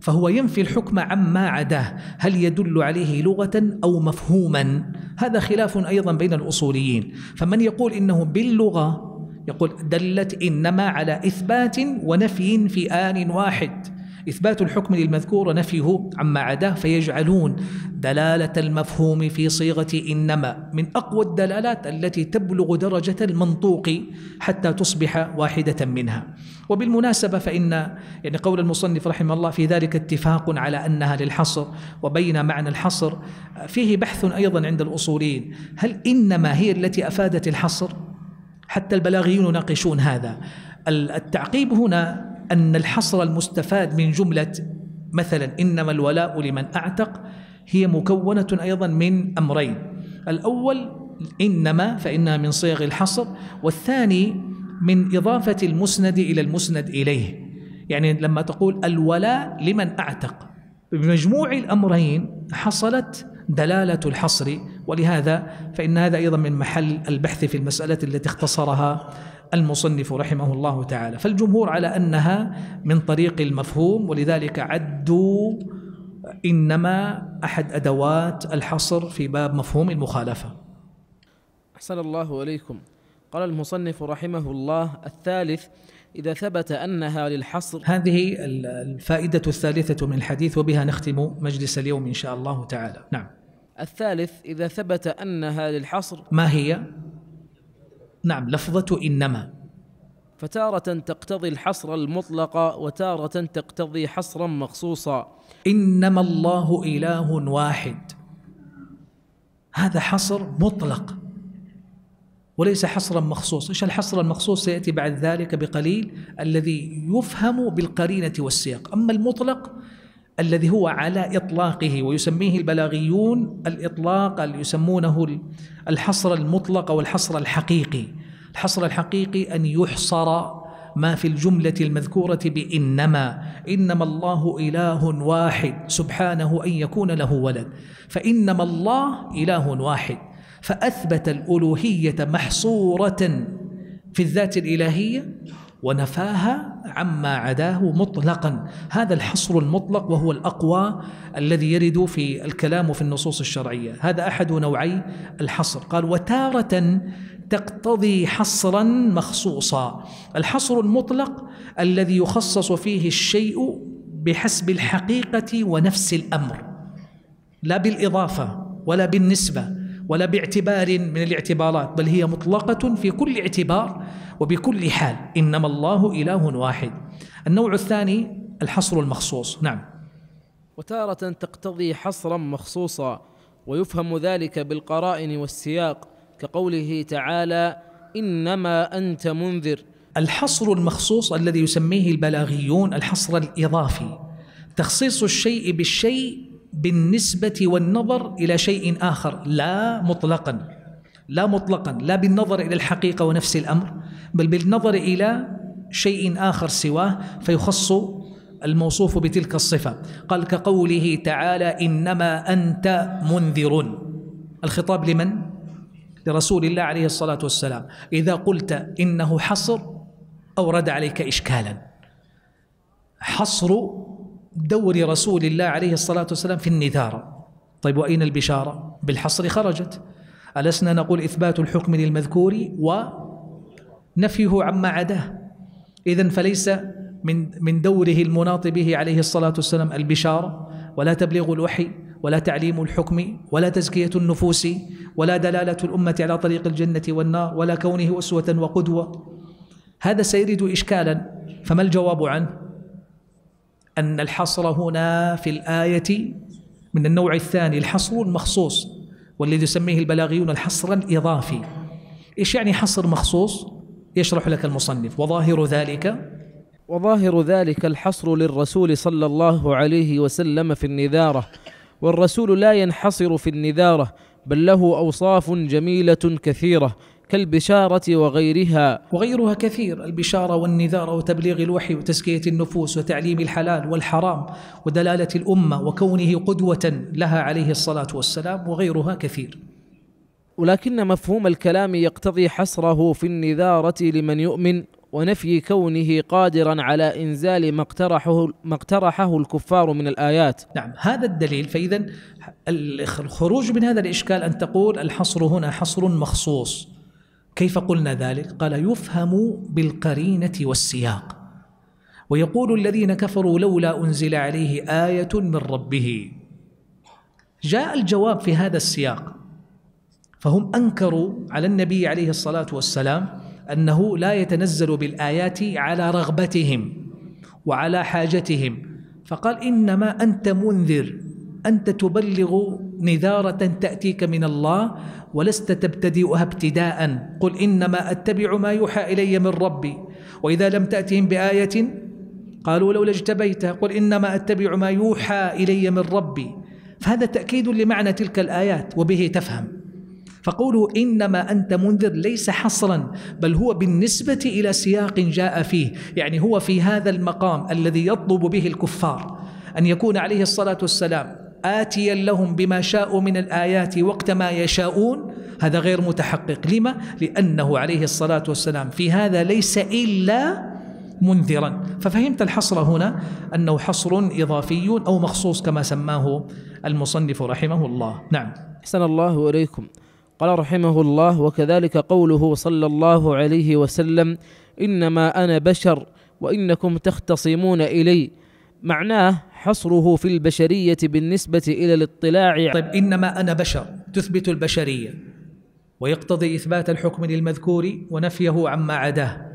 فهو ينفي الحكم عما عداه هل يدل عليه لغة أو مفهوما هذا خلاف أيضا بين الأصوليين فمن يقول إنه باللغة يقول دلت إنما على إثبات ونفي في آن واحد إثبات الحكم للمذكور ونفيه عما عداه فيجعلون دلالة المفهوم في صيغة إنما من أقوى الدلالات التي تبلغ درجة المنطوق حتى تصبح واحدة منها وبالمناسبة فإن يعني قول المصنف رحمه الله في ذلك اتفاق على أنها للحصر وبين معنى الحصر فيه بحث أيضا عند الأصوليين هل إنما هي التي أفادت الحصر حتى البلاغيون يناقشون هذا التعقيب هنا أن الحصر المستفاد من جملة مثلا إنما الولاء لمن أعتق هي مكونة أيضا من أمرين الأول إنما فإنها من صيغ الحصر والثاني من إضافة المسند إلى المسند إليه يعني لما تقول الولاء لمن أعتق بمجموع الأمرين حصلت دلالة الحصر ولهذا فإن هذا أيضا من محل البحث في المسألة التي اختصرها المصنف رحمه الله تعالى فالجمهور على أنها من طريق المفهوم ولذلك عدوا إنما أحد أدوات الحصر في باب مفهوم المخالفة أحسن الله إليكم قال المصنف رحمه الله الثالث إذا ثبت أنها للحصر هذه الفائدة الثالثة من الحديث وبها نختم مجلس اليوم إن شاء الله تعالى نعم الثالث إذا ثبت أنها للحصر ما هي؟ نعم لفظة إنما فتارة تقتضي الحصر المطلق وتارة تقتضي حصرا مخصوصا إنما الله إله واحد هذا حصر مطلق وليس حصرا مخصوص إيش الحصر المخصوص سيأتي بعد ذلك بقليل الذي يفهم بالقرينة والسياق أما المطلق الذي هو على إطلاقه ويسميه البلاغيون الإطلاق اللي يسمونه الحصر المطلق أو الحصر الحقيقي الحصر الحقيقي أن يحصر ما في الجملة المذكورة بإنما إنما الله إله واحد سبحانه أن يكون له ولد فإنما الله إله واحد فأثبت الألوهية محصورة في الذات الإلهية ونفاها عما عداه مطلقا هذا الحصر المطلق وهو الأقوى الذي يرد في الكلام في النصوص الشرعية هذا أحد نوعي الحصر قال وتارة تقتضي حصرا مخصوصا الحصر المطلق الذي يخصص فيه الشيء بحسب الحقيقة ونفس الأمر لا بالإضافة ولا بالنسبة ولا باعتبار من الاعتبارات بل هي مطلقة في كل اعتبار وبكل حال إنما الله إله واحد النوع الثاني الحصر المخصوص نعم وتارة تقتضي حصرا مخصوصا ويفهم ذلك بالقرائن والسياق كقوله تعالى إنما أنت منذر الحصر المخصوص الذي يسميه البلاغيون الحصر الإضافي تخصيص الشيء بالشيء بالنسبة والنظر إلى شيء آخر لا مطلقا لا مطلقا لا بالنظر إلى الحقيقة ونفس الأمر بل بالنظر إلى شيء آخر سواه فيخص الموصوف بتلك الصفة قال كقوله تعالى إنما أنت منذر الخطاب لمن؟ لرسول الله عليه الصلاة والسلام إذا قلت إنه حصر أورد عليك إشكالا حصر دور رسول الله عليه الصلاة والسلام في النثارة طيب وأين البشارة؟ بالحصر خرجت ألسنا نقول إثبات الحكم للمذكور ونفيه عما عداه إذا فليس من من دوره المناط به عليه الصلاة والسلام البشارة ولا تبليغ الوحي ولا تعليم الحكم ولا تزكية النفوس ولا دلالة الأمة على طريق الجنة والنار ولا كونه أسوة وقدوة هذا سيرد إشكالا فما الجواب عنه؟ أن الحصر هنا في الآية من النوع الثاني الحصر المخصوص والذي يسميه البلاغيون الحصر الإضافي إيش يعني حصر مخصوص؟ يشرح لك المصنف وظاهر ذلك وظاهر ذلك الحصر للرسول صلى الله عليه وسلم في النذاره والرسول لا ينحصر في النذاره بل له اوصاف جميله كثيره كالبشارة وغيرها وغيرها كثير البشارة والنذارة وتبليغ الوحي وتزكية النفوس وتعليم الحلال والحرام ودلالة الأمة وكونه قدوة لها عليه الصلاة والسلام وغيرها كثير ولكن مفهوم الكلام يقتضي حصره في النذارة لمن يؤمن ونفي كونه قادرا على انزال ما اقترحه ما اقترحه الكفار من الايات. نعم هذا الدليل فاذا الخروج من هذا الاشكال ان تقول الحصر هنا حصر مخصوص كيف قلنا ذلك؟ قال يفهم بالقرينة والسياق ويقول الذين كفروا لولا أنزل عليه آية من ربه جاء الجواب في هذا السياق فهم أنكروا على النبي عليه الصلاة والسلام أنه لا يتنزل بالآيات على رغبتهم وعلى حاجتهم فقال إنما أنت منذر أنت تبلغ نذارة تأتيك من الله ولست تبتدئها ابتداء قل إنما أتبع ما يوحى إلي من ربي وإذا لم تأتهم بآية قالوا لولا اجتبيتها قل إنما أتبع ما يوحى إلي من ربي فهذا تأكيد لمعنى تلك الآيات وبه تفهم فقولوا انما انت منذر ليس حصرا بل هو بالنسبه الى سياق جاء فيه يعني هو في هذا المقام الذي يطلب به الكفار ان يكون عليه الصلاه والسلام آتيا لهم بما شاءوا من الآيات وقت ما يشاءون هذا غير متحقق لما؟ لأنه عليه الصلاة والسلام في هذا ليس إلا منذرا ففهمت الحصر هنا أنه حصر إضافي أو مخصوص كما سماه المصنف رحمه الله نعم أحسن الله إليكم قال رحمه الله وكذلك قوله صلى الله عليه وسلم إنما أنا بشر وإنكم تختصمون إلي معناه حصره في البشرية بالنسبة إلى الاطلاع طيب إنما أنا بشر تثبت البشرية ويقتضي إثبات الحكم للمذكور ونفيه عما عداه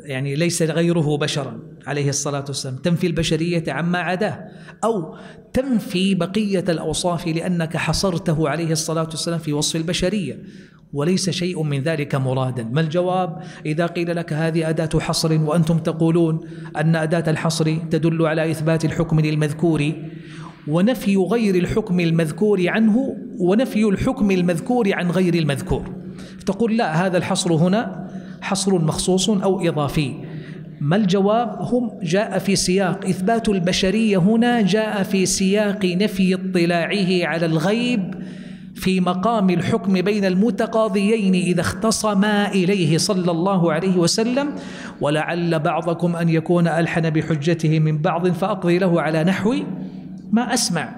يعني ليس غيره بشرا عليه الصلاة والسلام تنفي البشرية عما عداه أو تنفي بقية الأوصاف لأنك حصرته عليه الصلاة والسلام في وصف البشرية وليس شيء من ذلك مرادا ما الجواب إذا قيل لك هذه أداة حصر وأنتم تقولون أن أداة الحصر تدل على إثبات الحكم للمذكور ونفي غير الحكم المذكور عنه ونفي الحكم المذكور عن غير المذكور تقول لا هذا الحصر هنا حصر مخصوص أو إضافي ما الجواب هم جاء في سياق إثبات البشرية هنا جاء في سياق نفي اطلاعه على الغيب في مقام الحكم بين المتقاضيين إذا اختصما إليه صلى الله عليه وسلم ولعل بعضكم أن يكون ألحن بحجته من بعض فأقضي له على نحو ما أسمع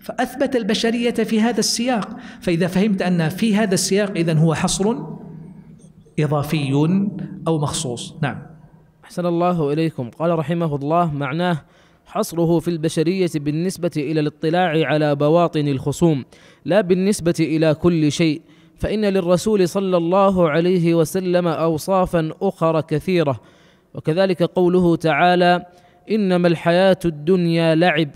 فأثبت البشرية في هذا السياق فإذا فهمت أن في هذا السياق إذن هو حصر إضافي أو مخصوص نعم أحسن الله إليكم قال رحمه الله معناه حصره في البشريه بالنسبه الى الاطلاع على بواطن الخصوم لا بالنسبه الى كل شيء فان للرسول صلى الله عليه وسلم اوصافا اخرى كثيره وكذلك قوله تعالى انما الحياه الدنيا لعب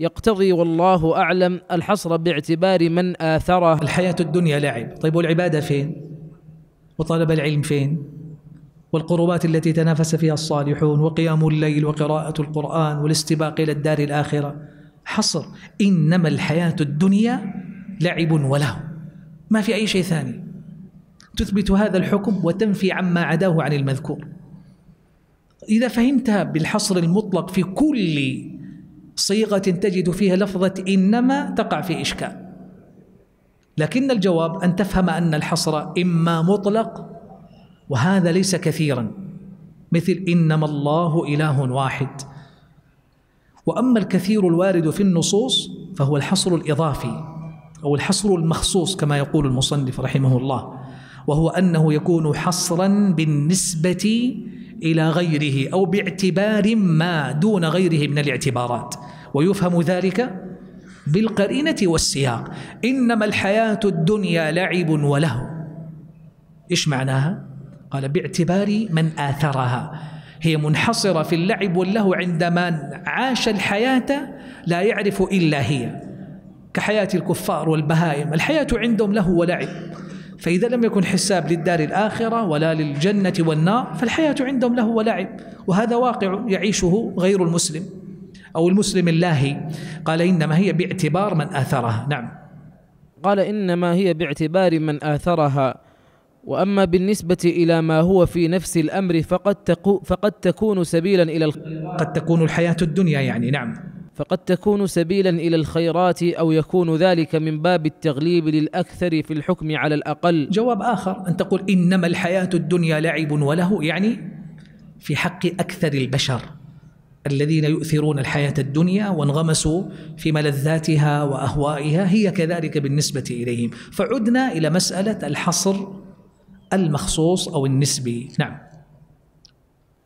يقتضي والله اعلم الحصر باعتبار من اثره الحياه الدنيا لعب طيب والعباده فين وطلب العلم فين والقربات التي تنافس فيها الصالحون وقيام الليل وقراءة القرآن والاستباق إلى الدار الآخرة حصر إنما الحياة الدنيا لعب وله ما في أي شيء ثاني تثبت هذا الحكم وتنفي عما عداه عن المذكور إذا فهمتها بالحصر المطلق في كل صيغة تجد فيها لفظة إنما تقع في إشكال لكن الجواب أن تفهم أن الحصر إما مطلق وهذا ليس كثيرا مثل انما الله اله واحد واما الكثير الوارد في النصوص فهو الحصر الاضافي او الحصر المخصوص كما يقول المصنف رحمه الله وهو انه يكون حصرا بالنسبه الى غيره او باعتبار ما دون غيره من الاعتبارات ويفهم ذلك بالقرينه والسياق انما الحياه الدنيا لعب ولهو ايش معناها قال باعتبار من آثرها هي منحصرة في اللعب واللهو عندما عاش الحياة لا يعرف إلا هي كحياة الكفار والبهائم الحياة عندهم لهو ولعب فإذا لم يكن حساب للدار الآخرة ولا للجنة والنار فالحياة عندهم لهو ولعب وهذا واقع يعيشه غير المسلم أو المسلم اللاهي قال إنما هي باعتبار من آثرها نعم قال إنما هي باعتبار من آثرها واما بالنسبه الى ما هو في نفس الامر فقد تقو فقد تكون سبيلا الى الخ... قد تكون الحياه الدنيا يعني نعم فقد تكون سبيلا الى الخيرات او يكون ذلك من باب التغليب للاكثر في الحكم على الاقل جواب اخر ان تقول انما الحياه الدنيا لعب وله يعني في حق اكثر البشر الذين يؤثرون الحياه الدنيا وانغمسوا في ملذاتها واهوائها هي كذلك بالنسبه اليهم فعدنا الى مساله الحصر المخصوص أو النسبي نعم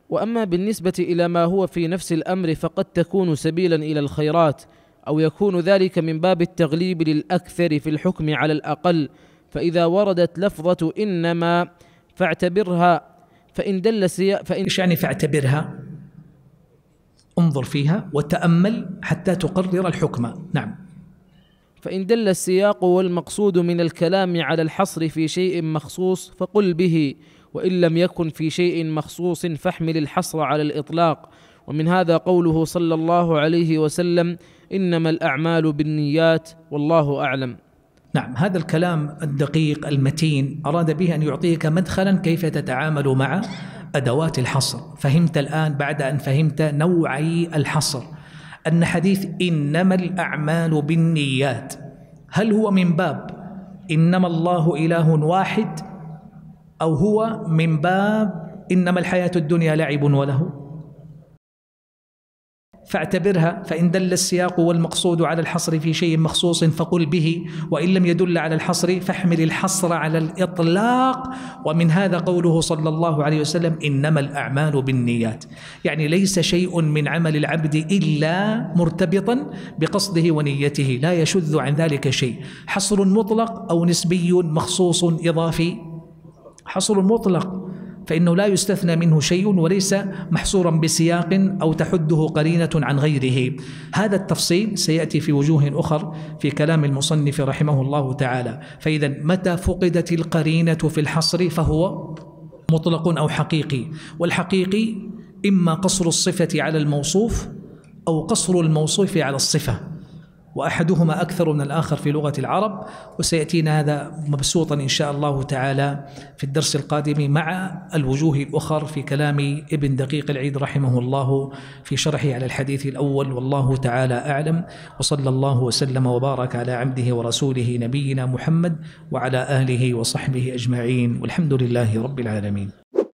واما بالنسبه الى ما هو في نفس الامر فقد تكون سبيلا الى الخيرات او يكون ذلك من باب التغليب للاكثر في الحكم على الاقل فاذا وردت لفظه انما فاعتبرها فان دل سياق فان ايش يعني فاعتبرها انظر فيها وتامل حتى تقرر الحكم نعم فإن دل السياق والمقصود من الكلام على الحصر في شيء مخصوص فقل به وإن لم يكن في شيء مخصوص فاحمل الحصر على الإطلاق ومن هذا قوله صلى الله عليه وسلم إنما الأعمال بالنيات والله أعلم نعم هذا الكلام الدقيق المتين أراد به أن يعطيك مدخلا كيف تتعامل مع أدوات الحصر فهمت الآن بعد أن فهمت نوعي الحصر أن حديث إنما الأعمال بالنيات هل هو من باب إنما الله إله واحد أو هو من باب إنما الحياة الدنيا لعب ولهو فاعتبرها فإن دل السياق والمقصود على الحصر في شيء مخصوص فقل به وإن لم يدل على الحصر فاحمل الحصر على الإطلاق ومن هذا قوله صلى الله عليه وسلم إنما الأعمال بالنيات يعني ليس شيء من عمل العبد إلا مرتبطا بقصده ونيته لا يشذ عن ذلك شيء حصر مطلق أو نسبي مخصوص إضافي حصر مطلق فإنه لا يستثنى منه شيء وليس محصورا بسياق أو تحده قرينة عن غيره هذا التفصيل سيأتي في وجوه أخر في كلام المصنف رحمه الله تعالى فإذا متى فقدت القرينة في الحصر فهو مطلق أو حقيقي والحقيقي إما قصر الصفة على الموصوف أو قصر الموصوف على الصفة وأحدهما أكثر من الآخر في لغة العرب وسيأتينا هذا مبسوطا إن شاء الله تعالى في الدرس القادم مع الوجوه الأخر في كلام ابن دقيق العيد رحمه الله في شرحه على الحديث الأول والله تعالى أعلم وصلى الله وسلم وبارك على عبده ورسوله نبينا محمد وعلى آله وصحبه أجمعين والحمد لله رب العالمين